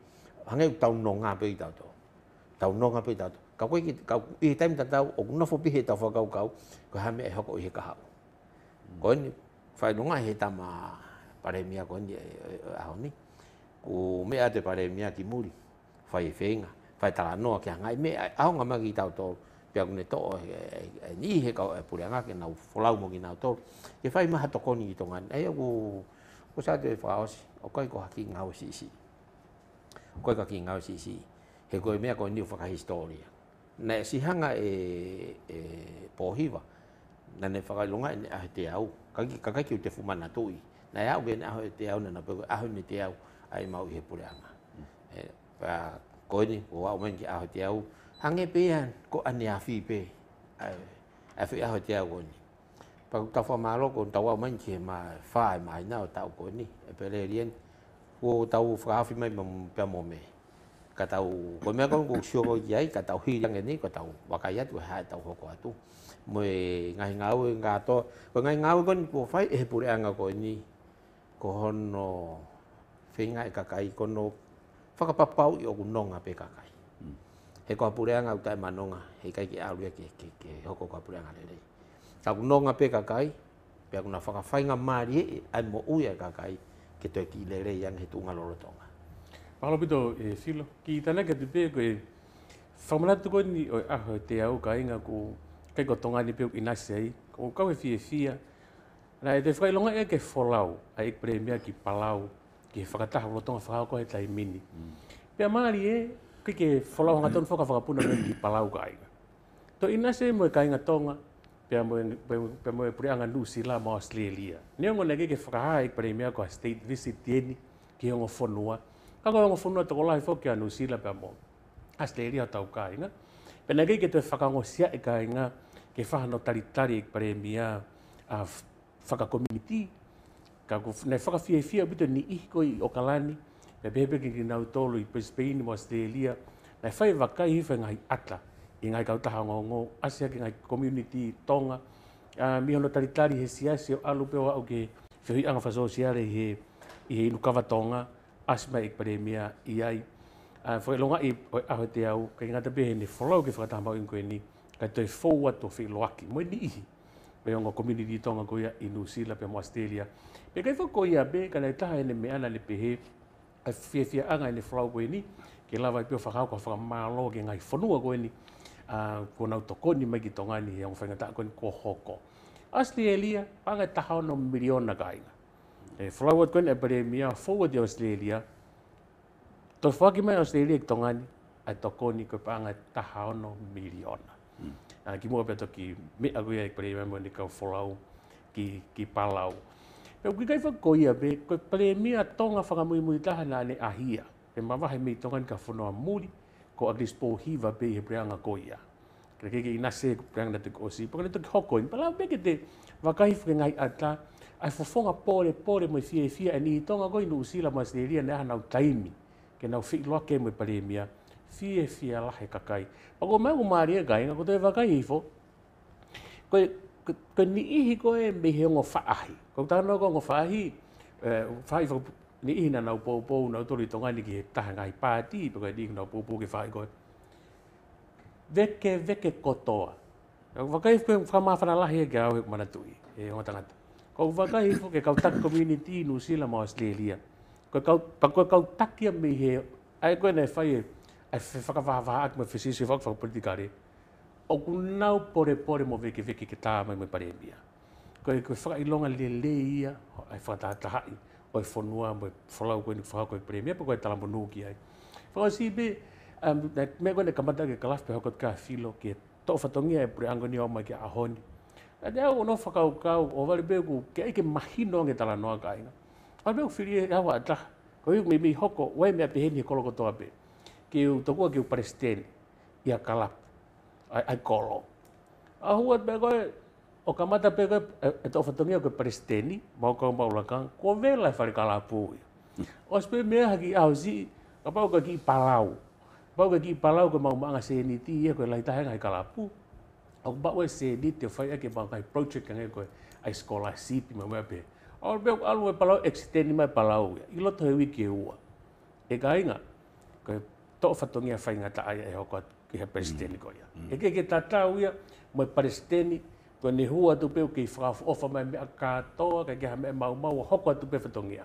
hanga u tau nonga pe ita to tau nonga pe ita to ka ko ki ka i tai ta tau o no fu pi he ta fu ka ka ko ha me ho ko i ka ha mm. ko ni fai nonga he ta ma pare mia ko ni e, e, e, a ho ni o me te pare mea ki muri, fai fenga e fai whai tala noa ki hangai, mea aonga mea ki to tolu, pia kune e, e, e ni he kau e pure ke nau folau mo ki na to e whai maha tokoni i tonga, e o o sa te whaosi, o koi ko haki ngau si si, o koi ko haki ngau si si, he ko mea koi niu whakahistoria, na si hanga e, e pohiwa, na ne fa ka e ne ahe te au, ka ki u te fumana tui, na e au ke ne ahe te au, na na pego ahe ni te au, ai mau he pure anga pa ko ni ko wa men ki a te au hange pe an ko ani a fi pe a fi a te au ni pa ta fa ma lo ko ta wa men ki ma fa mai na ta ko ni pe le rien ko ta u fa fi mai pe mo me ka tau ko me kon ko sio ko yai ka tau hi yang ni ko tau wa ka yat wa ha tau ko tu mo ngai ngau nga to ko ngai ngau kon ko fai e pure anga ko ni ko hono whinga e kakai kono whakapapau i oku nonga pe kakai. Hmm. He kua pureanga utai manonga, hei kai ki aurea ke, ke, ke hoko kua pureanga lere. Ka ku nonga pe kakai, pe aku na whakawhainga maari e ai mo ui e kakai ke toi ki lere i anghe tunga lorotonga. Pahalopito, e, Silo, ki tana ka te e koe, whamanatu koe ni oi aho te au ka inga ko kai ko tonga ni peo inasi ai, ko kau e fia fia, na e te whakailonga e ke wholau, a ek premia ki palau, ke whakataha mo tonga whakao ko hetai mini. Hmm. Pe amali e, ki ke whalau hanga hmm. tonu foka whakapuna mo ki palau ka aiga. To ina se mo e kainga tonga, pe mo e, pea mo e mo nusi mo Australia. Neongo na ke ke whakaha e pare mea ko state visit tieni ke hongo whonua. Kako hongo whonua toko lahi whoki a nusi la pea mo Australia tau ka aiga. Pe na ke ke te sia e ka aiga ke whahano tari e pare mea a whakakominiti ka ku na faka fie fie bito ni i ko i okalani pe ke pe ki na utolo i Brisbane mo Australia na fai vaka i fe ngai atla i ngai ka uta hango ngo asia ke ngai community tonga a mi ono tari tari he si asia o alu pe wa o ke fe hui anga faso si ale he i he inu kava tonga asma ik pare mia i ai a uh, fo longa i a ho te au ka ngata pe he ne follow ki fa tama o ngoi ni ka te fo wa to fi loaki mo ni i pe yonga community tonga ko ia in New Zealand pe moastelia pe kai ko ia be ka le tahe le me ana le pe he a fie fie anga le frau ko ni ke lava pe fa ka ko fa ma lo ke ngai fonu ko ni a ko na to ko ni me ki tonga ni yong e fenga ta ko ko hoko Australia pa ngai taha no milion na kai e frau ko ni pe mi a forward yo Australia to foki me Australia ki tonga ni a to ko ni ko pa ngai taha no miliona. Hmm uh, ki mua pia ki me agwea i pere mea ni kau wholau ki, ki palau. Pea ki kai whakoi a me, koe pere mea tonga whakamui mui taha nā ne ahia. He mawahe mei tonga ni ka whanoa muri, ko agis pō hiva pe he preanga koia. Kera keke i nase ko preanga na te kosi, paka ne toki hokoin. Pala me ke te wakahi whakengai ata, ai whafonga pōre pōre mai fia e fia, e ni i tonga koi nu usila mas te ria ne aha nau taimi, ke nau whikloa ke mui pere mea, fie fie lahe kakai. Pako mai o maari e gai, ko te whakai ifo. Ko, ko, ko ni ihi ko e mihi o ngō whaahi. Ko tāna ko ngō whaahi, whaahi eh, ni ihi na nau pōpō, nau tori tonga ni ki he taha ngai pāti, pako e ni nau pōpō ki whaahi ko. Veke, veke kotoa. Ko whakai ifo ko e whamawhana lahe e gai au he kumana tui, e ngō tangata. Ko whakai ifo ke kautaki community i Nusila mo Australia. Ko kautaki a mihi, ai koe nei whai e, ai fa fa fa fa ak me fisi si fa politika pore pore mo veke veke ke ta mai mai parembia ko e, ko fa e i longa le le ia ai fa ta ta hai oi fo e nua mo fo la ko ni fa ko premia po ko ta la mo nu ki ai si be um that me ko ne kamata ke kalas pe ko ka filo ke to fa to ngia pre angoni o ma ke a hon a de o no fa o va be ku, ke ke mahino ngi ta la no ka ai no a be o firi ya wa ta ko yu me me hoko wa me pe ni ko ko ki u tokua ki u parestel i a kalap, ai kolo. A hua te pego e, o kamata pego e, e tau fatongi o ke paresteni, mao kao mao lakang, kua vela e whare kalapu ui. Hmm. O spe mea haki au zi, ka pao ka ki i palau. Pao ka ki i palau ke mao maanga se ni ti ia koe lai tahe ngai kalapu. O ka pao e se ni te whai ake mao kai project ka ngai koe ai skola sipi mao mea pe. O rupeo alu e palau, e exiteni mai palau ui. Ilo tohe wiki e ua. E ka inga, koe to fa tonia fa inga ta ai ho ka ki he palestin mm. ko ya e ke ke ta ia mm. mo palestin ko ni hua tu pe ki fra ofa mai me ka to ka ke ha me mau mau ho ka tu pe fa tonia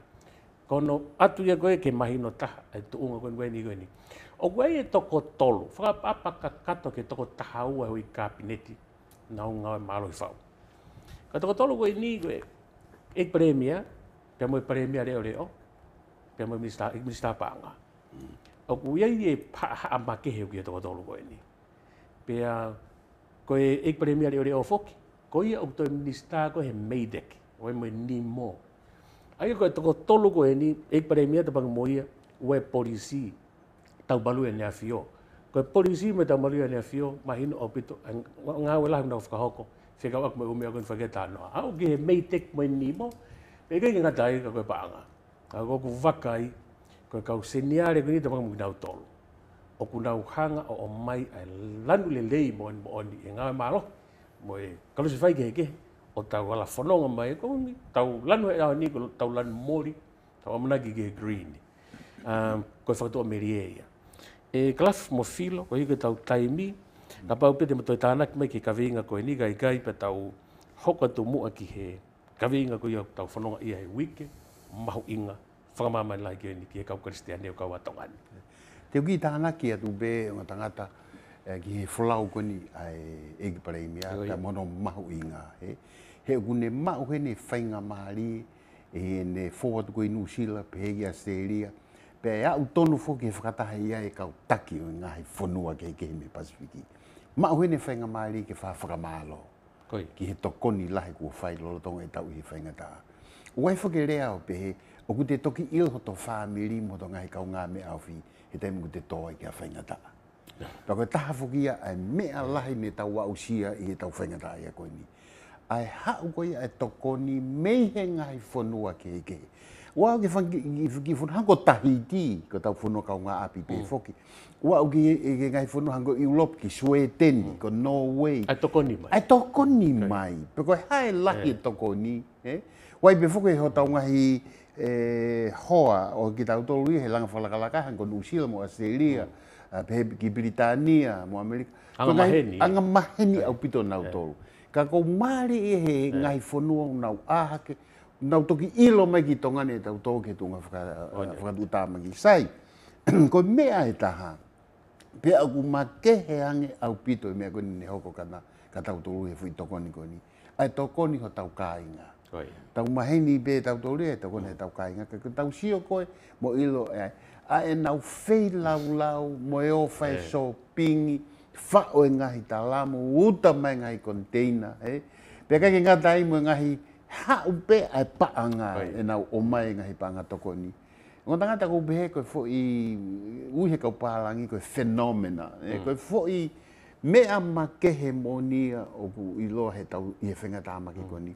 ko no atu ia ko e ke mahi no ta e tu unga ko ni ni ni o wai e toko tolu fra papa ka kato ke toko ta hau e hui kapineti na unga e malo i fau ka toko tolu ko ni ko e premia pe mo premia re ore o pe mo minister minister pa nga mm o ku ia ie pa a ma ke heu ki to to ni pe a ko e ek premier le ore o fok ko ia o to minista he meidek o e mo ni mo ai ko to to lu ni ek premier to pa mo ia o e polisi tau balu e nia fio ko e polisi me tau balu e nia fio ma hin o pito nga we la no fka hoko fe ka ko mo me ko fa geta no a o ge meidek mo ni mo pe ke ngata ai ko pa nga ko ku vakai ko kau seniare ko ni tama mo na tol o ku na hanga o o mai a lanu le lei mo en bon e nga ma lo mo e kalo se fai ke ke o ta wala fono nga mai e ko ni tau lanu e ni tau lan mori tama mo na gi green um ko fa to merieia e klaf mo filo ko i ke tau taimi na pa upe mo tana ki mai ke ka venga ko ni ga ga i pe tau hoka tu mo ki he ka ko i tau fononga nga i he wiki mahu inga whakamama lai ki ni ki e kau kristiane o kau atongani. Te uki tāna ki atu be o ngā tangata eh, ki he whalau koni ai egi pareimi a ka mono mahu i ngā. He, he uku ne mahu he ne whainga maari e ne whoatu koi nusila pe hegi a steria pe a u tonu fo ki whakataha ia e kau taki o ngā hei whanua ke hei kehi me Pasifiki. Mahu he ne whainga maari ke wha whakamalo ki he tokoni lahi kua whai lolo tonga e tau i he whaingataha. Uai whakerea o pe he, o ku te toki ilho to whāmiri mo to ngai kaunga me au he teimu ku te toa i kia whaingata. Tā koe taha whukia ai mea lahi me tau au sia i e tau whaingata i a koe ni. Ai hau koe ai toko ni meihe ngai whanua ke ke. Ua au ke whanki i whanua, hanko tahiti ko tau whanua kaunga api pe whoki. Mm. Ua au ke e ngai whanua hanko i ulop ki Sweden, mm. ko Norway. Ai toko ni mai. Ai toko ni mai. Pekoe hae lahi e eh. toko ni. Wai pe whoki e ho tau ngahi e hoa o ki tau tolu i he langa whalakalaka han ko nusila mo Australia, mm. uh, ki Britania, mo Amerika. Anga ngai, maheni. Anga maheni au pito nau tolu. Ka ko maari i e he ngai whonua o nau ahake, nau toki ilo mai ki tongane tau tolu ke tunga oh, whakatuta uh, maki. Sai, ko mea e taha, pe aku ma kehe ange au pito i e mea koni ne hoko kata, kata utolu he fui tokoni koni. Ai tokoni ho tau kāinga. Right. Tau maheni be tau tōre, tau kone mm. tau kāinga. Ka tau sio koe, mo ilo e ai. A e nau fei lau lau, mo e o fai eh. so pingi, fa o e ngahi ta lamo, uta mai ngahi konteina. Eh? Pea kai ke ngata ai mo e ngahi ha upe ai paanga right. e nau o mai e ngahi paanga toko ni. Ngon tangata ko behe koe fo i uhe kau pahalangi koe fenomena. Eh? Mm. Koe fo i mea makehe monia o ku ilo he tau i e whengata amake mm. koe ni.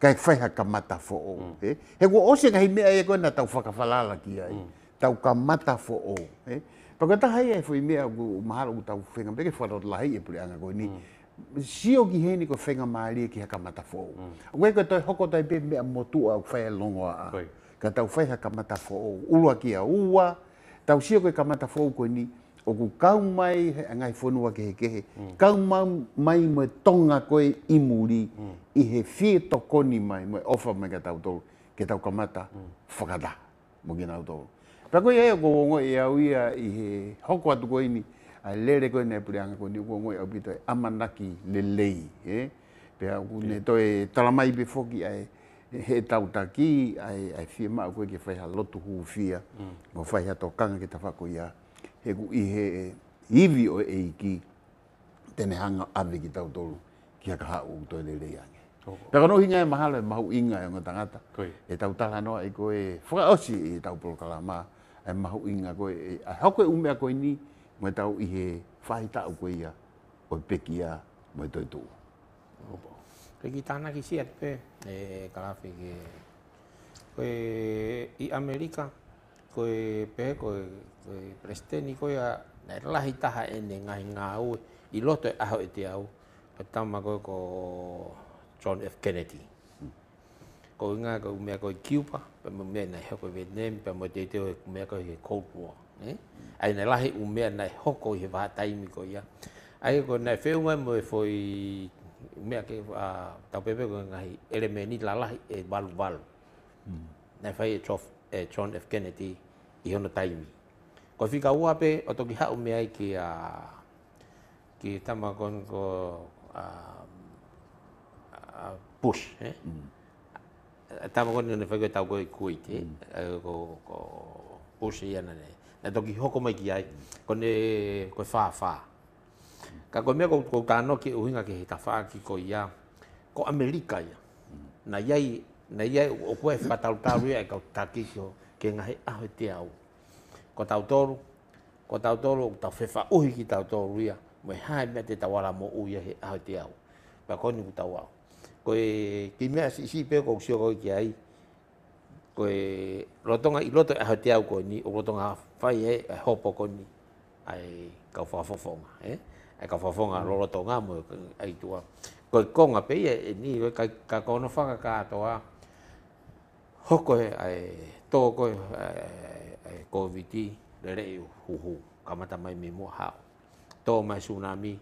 kai fai ha ka mata fo o mm. eh? he ko o se ka me e ai ko mm. na tau fa ka falala ki ai tau ka mata fo o he eh? pa ko ta hai e fo me o maharo ko tau nga be ke fo la hai e pulanga ko ni mm. si o ki he ni ko fenga mali e ki ha ka mata fo o mm. ko to hoko tai be me mo tu au fa longo a ka tau fai ka mata fo o ulua ki a ua tau si o ko ka mata fo ko ni o ku kau mai he angai whanua ke he kehe. Mm. Kau mai mai tonga koe i muri i he whie koni mai mai ofa mai ke tau tō, ke tau kamata whakata mo ki nau tō. Pako i heo kou ngoi e au ia i he hoko atu koe ni, a lere koe nei purianga koe ni kou ngoi e au pito e amanaki le lei. Eh? Pea ku ne to e talamai pe foki ai he tau taki ai ai fie mau koe ke whaiha lotu hu fia mm. mo whaiha tō kanga ke tawhako ia he ku i he iwi o e iki tene hanga awe ki tau tolu ki a kaha u toi le rei ange. Pero oh. no hinga e mahalo e mahu inga e ngā tangata. E tau tala noa e koe whakaosi e tau polo kalama e mahu inga koe. E a hoko e umea koe ni mwe tau i he whahi tau koe ia o e peki ia mwe toi tuu. Kei ki tāna ki si atpe e kalafi ki koe i Amerika koe pehe koe koe presteni koe a nei lahi taha ha ne ngai ngā ue i loto e aho e te au ko tama koe ko John F. Kennedy ko inga ko mea koe Cuba pe mo mea nei hoko Vietnam pe mo te teo e mea koe Cold War eh? ai nei lahi u mea nei hoko he vahataimi ko ia ai ko nei wheunga mo e foi mea ke uh, tau pepe ko ngai elemeni lalahi e walu walu mm. nei whai e John F. Kennedy i hono taimi ko fika ua pe o toki hau me ai ki a ah, ki tama kon ko a ah, ah, push eh mm. tama kon ne fego tau ko kui te mm. Eh, ko ko push ia na ne na toki hoko mai ki ai ko ne ko fa fa ka ko me ko kano ki uinga ki ta fa ki ko ia ko amerika ia mm. na yai na yai o ko e fa ka ta ki ke ngai a te au ko tau toru, ko tau toru, ko tau whewha uhi ki tau toru ia, mo e hae mea te tawara mo uia he aho te au, pa koni ku tau au. Ko e ki mea si si peo kou sio koi ki ai, ko e rotonga i roto e aho te au koi ni, o rotonga whai e, e hopo koi ni, ai kau whafofonga, e? Eh? Ai kau whafonga mm. roroto ngā mo e ai tua. Ko e konga pe ia, e ni, ka, ka kono whaka kātoa, hoko e, ai, tō koi, ai, e COVID le re hu hu kamata mai me mo ha to ma tsunami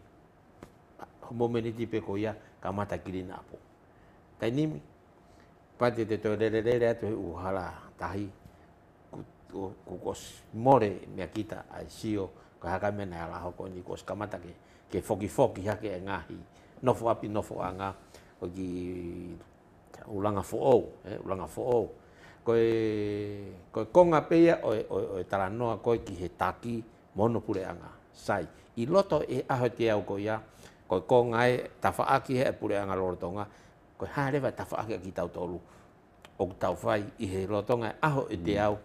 mo me ni tipe ko ya kamata kiri na po tai ni pate te to le re re to u hala tahi ku ku more me akita a sio ka ha me na la ho ko ni kos kamata ke ke foki foki ha ke ngahi no fo api no fo anga o ki ulanga fo o eh ulanga fo o koe, koe konga peia o, o, o e tala koe ki he taki mono pureanga. Sai, i loto e aho te au koe ia, koe konga e tafaaki he e pureanga lorotonga, koe hārewa tafaaki a ki tau tolu. O tau whai i he lorotonga e aho e te mm. au,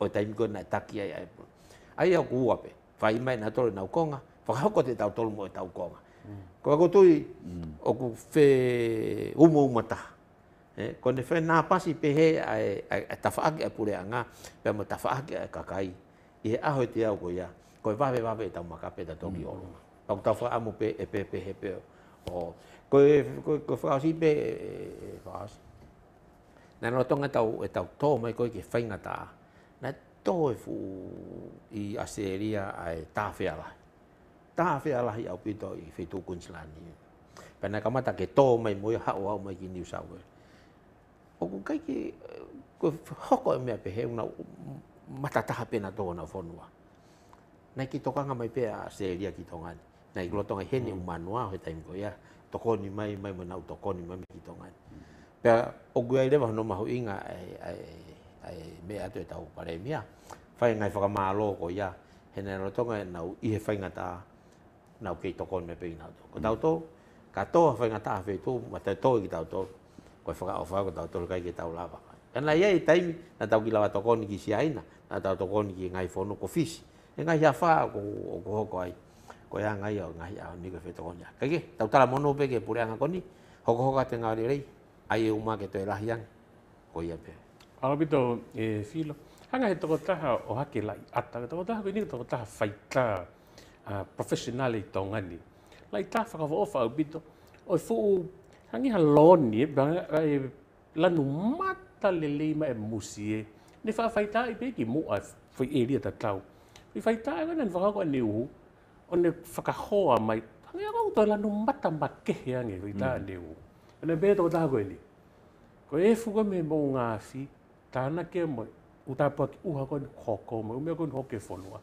o e taimiko na e taki ai ai. Ai au ku uape, whai mai na tolu nau konga, whakahoko te tau tolu mo e tau konga. Mm. Koe kotui, mm. o ku whe umu umataha. Eh, kone whai nā pasi pehe ai, ai, ai tafaaki e pure anga, pia mo tafaaki e kakai. I he aho au au koia, koe wawe wawe tau makape ta toki mm. oro. Tau tau wha amu pe, e pe pehe pe. O, koe, koe, koe whakausi pe, e, e, e whaasi. Nā no tonga tau, e tau tō mai koe ke whaingata. na tō e fu i aseria ai tāwhialahi. i au pito i whetū Queensland. Pena kamata ke tō mai moe hao hao mai ki New o ku kai ki ko hoko e mea he una matataha pena to na whonua. na ki tokanga mai pea a Seria ki tongani. Nai ki lotonga hene mm. umanua hoi e taim ko ia. Tokoni mai mai mai nau tokoni mai mai ki tongani. Pea o gui ai no ma maho inga ai, ai, ai mea atu e tau pare mea. Whai ngai whakamalo ko ia. Hene lotonga e nau ihe whaingata nau kei tokoni mai pei nau tō. Ko tau tō, katoa whaingata to tō, matai tō ki tau tō. wafaka ofa ko tau tol kai ke tau kan lai ia i tai na tau ki lava toko ni ki siaina na tau toko ni ki ngai fono ko fisi e ngai ia fa ya. ko ko hoko ai ko ia ngai o ngai a ni ko fe toko ni kai ke tau tala mono pe ke pure anga koni hoko hoko te ngai rei ai e uma ke to e lahian ko ia pe Arabito e filo. Hanga he toko taha o hake lai ata. Toko taha ke nika toko taha whaita professionale i Lai taha whakawa ofa au bito. O i hangi halon ni ba la numata le le ma musie ni fa faita i pe ki mu a foi area ta tau i faita e wan va ko ni u on ne fakahoa mai hangi ko to lanu mata ma ke ya ni faita ni u ne be to ta ko ni ko e fu ko me mo nga fi tana ke mo u ta pa u ha ko ko ko mo me ko ho ke fonua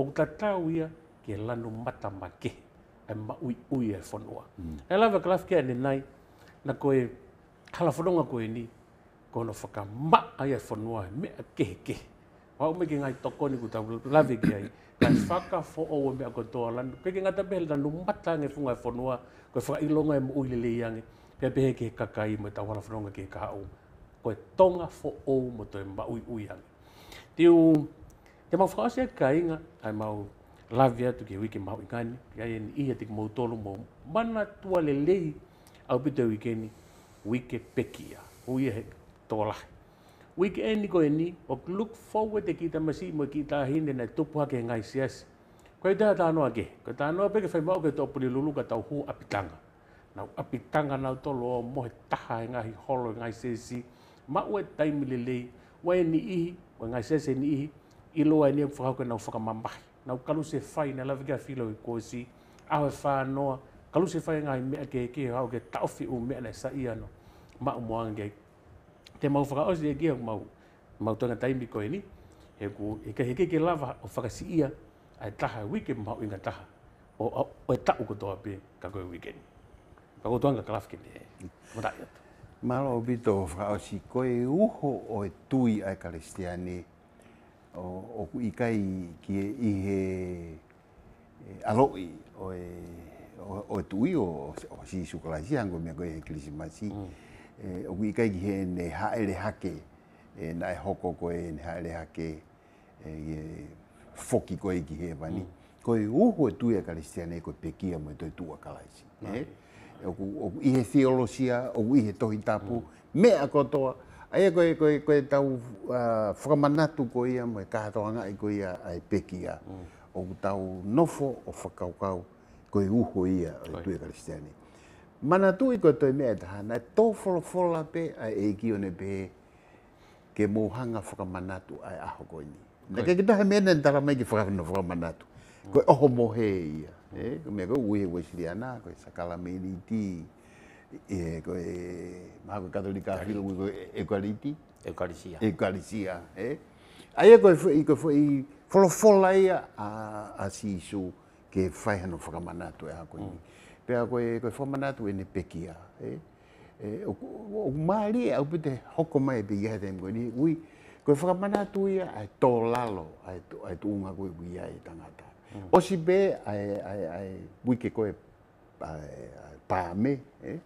o ta tau ia ke lanu mata ma ke e ma ui ui e fonua e la va klaf ke ni nai na koe kalafononga koe ni, ko no whaka ma ai e whanua e mea kehe kehe. Wa ume ke ngai toko ni kuta lawe ki ai, kai whaka fo o mea kotoa lanu. Koe ke ngata pehele lanu mata nge funga e whanua, koe whaka ilonga e mu uile le iange, pia pehe ke kakai mo e tawala whanonga ke kaha o. Koe tonga fo o mo toi ma ui ui ange. Tiu, te mau whakaase kai kainga, ai mau Lavia atu ki wiki mau ikani, ya ai en ia tiki mautolo mo mana tua le au pe te wikeni, wike peki ia, hui e tōlahi. Wike e ni koe o look forward te ki masi mo ki ta na tupu hake ngai siasi. Koe te hata anua ke, koe te anua peke whaimau ke tō puli lulu ka tau hu apitanga. Nau apitanga nau tolo o mohe taha e ngahi holo e ngai sesi, ma ue taimi le lei, wa e ni ihi, wa e ngai sesi e ihi, ilo e ni e whakau ke nau whakamamahi. Nau kalu se whai na lawe ke a i kōsi, au e whanoa, kalusi fai ngai me ke ke hau o ke taufi u me le sa ia no ma u mo ange te mau fa o se ke mau mau tonga tai mi ko ni he ku e ke he ke ke lava o fa si ia a taha wiki mau inga taha o o e ta u ko toa pe ka ko weekend ka ko tonga kalaf ke ni mo ta ia Malo o bito o fra o si koe uho o e tui ai kalestiani o, o ikai ki e ihe e, aloi o e o tu i o o si su klasi ango me ko eklisi ma mm. si e, o wi kai he ne ha ele hake e na e hoko ko e ne ha ele hake e e foki ko e ki he ba mm. ko e u ho tu e ka lisi ane ko pe ki a mo tu a kala si e o i he theolosia o wi he to hitapu me mm. a ko to Aia koe koe koe tau whakamanatu koe ia mo e kahatoanga i koe ia ai pekia. O tau nofo o whakaukau kui uhuia tui kristiani. Mana tui ko toi mea taha, nai tō wholofola pe a e kione pe ke mōhanga whakamanatu ai aho koe ni. Nā ke kita he mena ntara mai ki whakawhina whakamanatu. Koe oho mohe ia. E, ko mea koe uhe wasiri ana, koe sakala meiri ti, e, koe katolika whilo koe eukariti. Eukarisia. Eukarisia, Aia koe i koe ia a, si sisu. ke fai hano whakamana atu e hako ini. Mm. Pea koe, koe whakamana atu e ne pekia. E, e, o, o, a maari e hoko mai e pekia te mko ini. Ui, koe whakamana atu ia ai tō lalo ai, ai tō unga koe ui ai e tangata. o mm. Osi be ai, ai, ai wike koe ai, pa me e?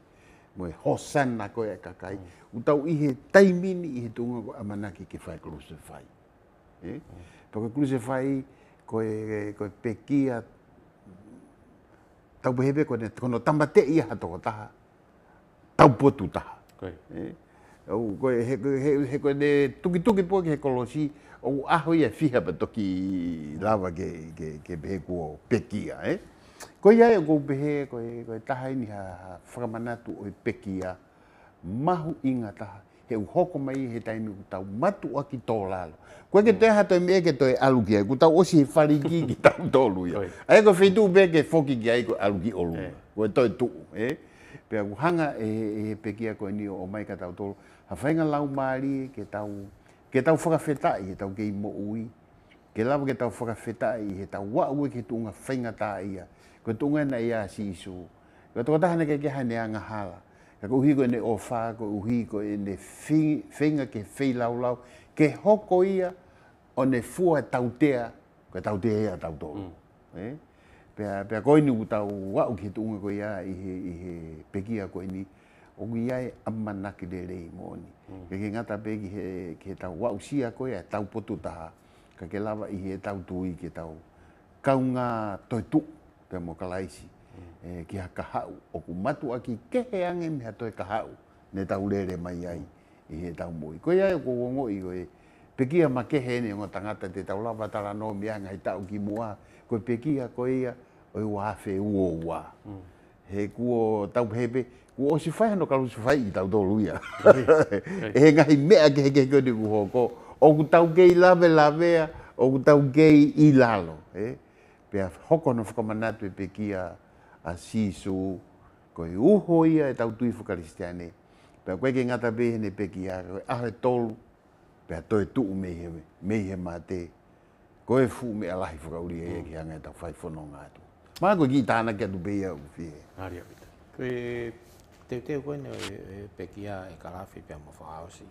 mo e hosanna ko e kakai. Mm. Utau i he taimini i he tunga koe amanaki ke whai kruse fai E? Mm. Paka fai ko koe, koe pekia tau pehebe ko ne kono tamate ia hato ko taha. Tau potu taha. Okay. E? Ko he, he, he ko ne tuki tuki po ke he kolosi o aho ia fiha pa toki lava ke, ke, ke e? behe pekia. Eh? Ko ia ko behe ko he, ko he taha ini ha whakamanatu o pekia mahu inga taha. he uhoko mai he taimi ku tau matu a ki tō Koe ke te hato me eke toi aluki ai, ku tau osi he whariki ki tau tōlu ia. Ai ko whitu pe ke whoki ki ai ko aluki olu. Eh. Koe toi tuu, eh? Pea ku hanga e, e, e pekia koe ni o mai ka tau tōlu. Ha whainga lau maari ke tau, ke tau whakawhetai, he tau kei mo ui. Ke lau ke tau whakawhetai, he tau wa ue ke tunga whainga tā ia. Koe tunga na ia si isu. Koe tō katahana ke ke anga ngahala. Ka uhi ko e ne ofa ko uhi ko e ne finga ke fei lau ke hoko ia o ne fua tautea ko tautea ia tauto. Mm. Eh? Pe a pe ko ni uta wa u ke tunga ko ia i he i he pekia ko ni o ku ia e amma na de rei mo ni. Mm. Ke ke ngata pe ki he ke ta wau sia ko ia tau potu ta ka ke lava i he tau tu i ke tau kaunga toitu pe mo kalaisi e, ki haka hau. O ku matu aki kehe ange mea toi ka hau, ne taurere mai ai, i he tau mui. Ko iai o ku wongo i e, pekia ma kehe ne o tangata te tau lava tala no mea ngai tau ki mua, ko pekia ko ia o i wafe uo ua. Mm. He kuo tau hepe, ku o si fai hano kalu si fai i tau tolu ia. e he ngai mea kehe kehe kone ku hoko, o ku tau kei lave lavea, o ku tau kei i lalo. Eh? Pea hoko no whakamanatu e pekia, a sisu ko i uho ia e tau tui fukaristiane. Pea koe ke ngata pehe ne peki a koe ahe tolu, pea toi tuu meihe, meihe mate, koe fu me alahi fukauri e ki hanga e tau fai fono ngā tu. Maa koe ki tāna ke atu pehe au fie. Ngāri apita. Koe te te koe ne e, e peki a e karawhi pea mo whaosi,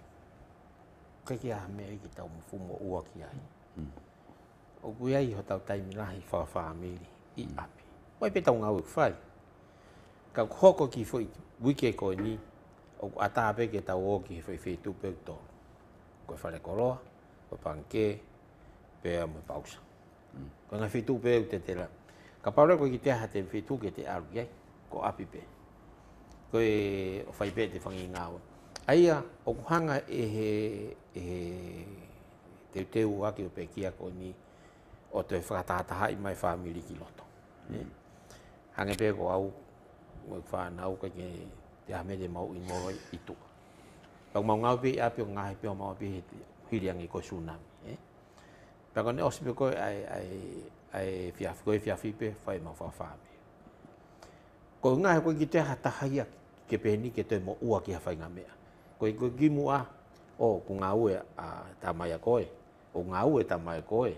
koe ki aha e ki tau mufu mo ua ki ahi. Hmm. O kui ai ho tau taimi taimilahi whawhaa miri i hmm. api. Oi pe tau ngau fai. Ka hoko ki foi wiki e ko ni o ata pe ke tau o ki foi fe tu pe to. Ko fa le kolo, ko panke pe mo pausa. Mm. Ko na fe tu pe te te la. Ka pa ro ki te ha te fe tu ke te aru ye ko api pe. Ko e o fai pe te fangi ngau. Aia o kuhanga e he e he te te u o pe ki ko ni o te fratata hai mai family ki loto. Mm. Eh? hange pe ko au wa fa na ka ke te ame de mau i mo i tu pa mau nga pe a pe nga he pe ma pe he hiri ang i ko suna e pa ko ne os pe ko ai ai ai fia ko fia fi pe fa ma fa fa me ko ngai ko ki te hata haia ke pe ni ke te mo ua ki fa nga me ko ko gi mu a o ku ngau u a ta ma ya ko e o ngau u e ta ma ko e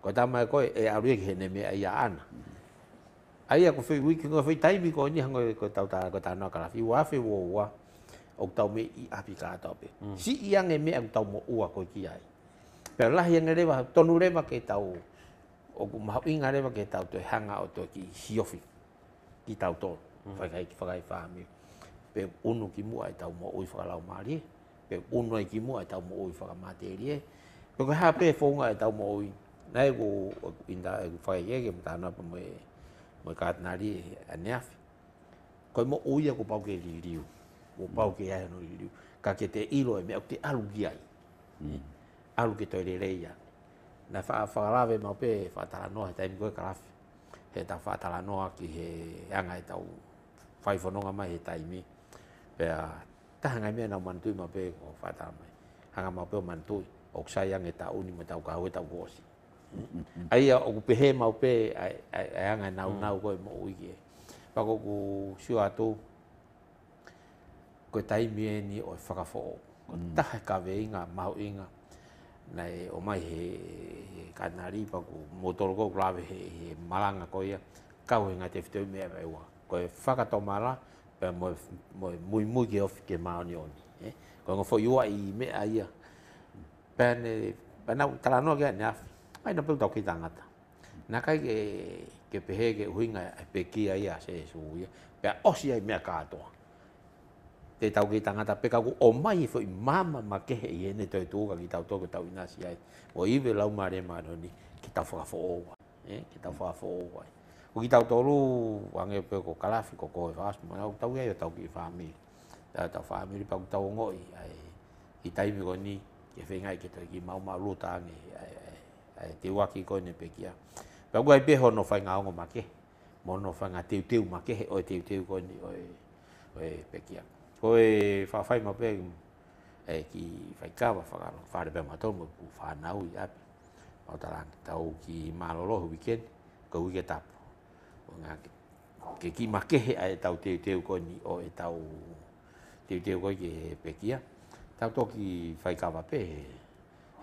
ko ta ma e ko e a ri ke ne me ai ana ai a ko fe wiki ko fe tai coi như ni người ko tau ta ko ta no kala fi wa fe wo wa ông tau me áp api ka tau Chỉ si yang me ang tau mo ua ko ki ai pero la yang re ba tonu re ba ke tau o ku ma i ngare cái ke tôi to hanga tôi chỉ ki hiofi cái tau to fa cái fa cái fa mi pe unu ki mu ai tau mo oi fa la ma ri pe unu ai ki mu ai tau mo oi fa ma te ri pe ko ha pe fo ngai tau mo oi nai ko inda fa ye ke mta mo ka na ri a ne afi ko mo o ia ko pau ke li riu o pau ke ia no riu ka ke te ilo e me o te alu ki ai mm. alu ke to re re ia na fa fa rave ma pe fa ta no ta i ko ka raf he ta fa ta la no ki he anga e tau fai fo no ma he ta i mi pe a ta hanga me na man tu ma pe ko fa ta mai hanga ma pe man tu o ksa ia ngeta uni ma tau ka ho e tau ko si ai a o pe hema o pe ai anga na u mm. na ko mo i ke pa ko ku shu to ko tai mi ni o fa e fo ko mm. ta ka ve inga inga na o mai he kanari pa ku motor ko grave he malanga ko ia ka u inga te fitu me ve wa ko fa ka to mala pe mo mo mui mui ke of ke ma ni on eh. ko ngo fo yu ai me aia. pa ne pa na tra no ke ni ai na pelu tau ki tangata. Nā kai ke, ke pehe ke huinga e pe kia ia se e su uia, pea osi ai mea kātoa. Te tau ki tangata pe kaku o mai fo e i mama ma kehe i ene toi tūka ki tau tōke tau inasi ai. O iwe lau mare maro ni ki tau whaka whoa eh, ki tau whaka whoa O ki tau tōru wange pe ko kalafi ko koe whaas, ma nau tau iai o tau ki i whāmiri. Tā tau whāmiri pa ku tau ngoi, ai, ki taimi ko ni, ke whengai ke tau ki mau mau lūtāngi, ai, te waki ko ne pekia. Ba gwa be hono fa nga ngo make. Mo fa nga teu teu make o teu teu ko ni o o pekia. Ko e fa fa ma pe e ki fa ka wa fa ka fa de ma to mo ku fa na u ya. Ma ta lang ta u ki ma lo lo weekend ko wi ta. nga ke ki ma ke e a ta teu teu ko ni o e ta u teu teu ko ye pekia. Ta to ki fa ka pe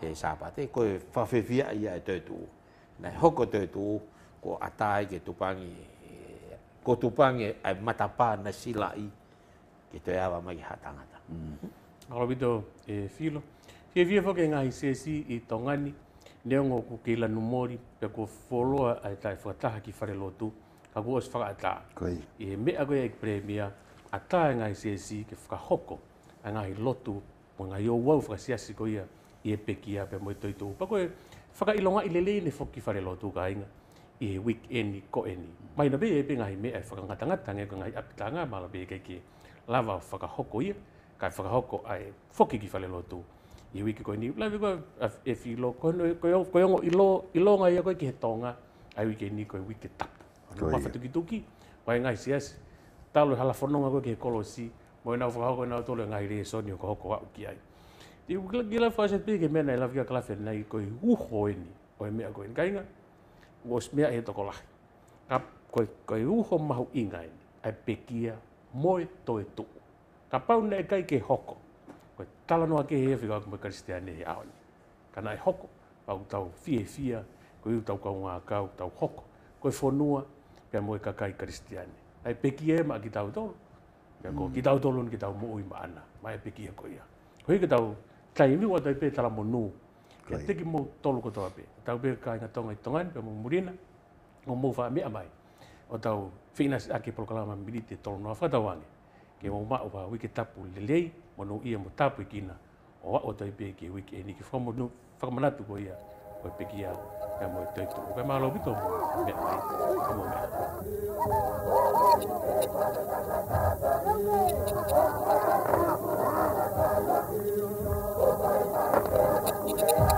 he sapa te ko fa fe fia ia te tu na hoko te tu ko atai ke tupangi ko tupangi ai mata pa na sila i ke te ava mai hatanga ta mm -hmm. e filo ke vie fo ke nga i se si i tongani ne ngo ku ke la numori pe ko folo ai tai fo ta ki fare lotu ka ko os fa ata e me ago e premia atai nga i se si ke fa hoko nga i lotu Mga yo wau fa siasi ko ia i e peki a pe moe toitou. Pako e whaka ilonga i lelei ne whoki whare loa tūka inga i e week eni, ko eni. Mai na be e pinga hei mea e whakangatangata ngai kangai apitanga mala be e keke lava o whakahoko ia, kai hoko ai whoki e ki whare loa tū. I e wiki ko eni, lai wiko e fi lo, koyongo i lo ngai a koe ki he tonga, ai wiki eni koe wiki e tapu. Mawhatuki tuki, wai ngai siasi, talo e halafononga koe ki he kolosi, moe nau whakahoko e nau tolo e ngai re e sonio ko hoko wau ki ai. Ti kila kila fa se pike mena e la fia kala fia nai koi uho eni. O e mea koi nkainga. O se mea e toko lahi. Ka koi, koi uho mahu inga eni. Ai pekia moe toe tuu. Ka pau nai kai ke hoko. Koi tala noa ke hea fika kumai karistiane he aoni. Ka nai hoko. Pau tau fie fia. Koi u tau kau ngā kau tau hoko. Koi fonua. Pia moe kakai karistiane. Ai pekia e maa ki tau tolu. Pia koi mm. ki tau tolu ni ki tau mo ui maana. Mai e pekia koi ia. Koi ki tau tolu tai ni wa tai pe tala mo nu ke te ki mo tolu ko tawa pe tau pe kai na tonga tonga pe mo murina mo mo fa me amai o tau fina a ke proklama milite tolu no fa tawa ni ke mo ma wa wiki tapu lelei mo no ia mo tapu kina o wa o tai pe ke wiki e ni ki fa mo nu fa mana tu ko ia ko pe ki a ka mo tai tu ka ma lo bito mo me amai ka mo me amai Thank you.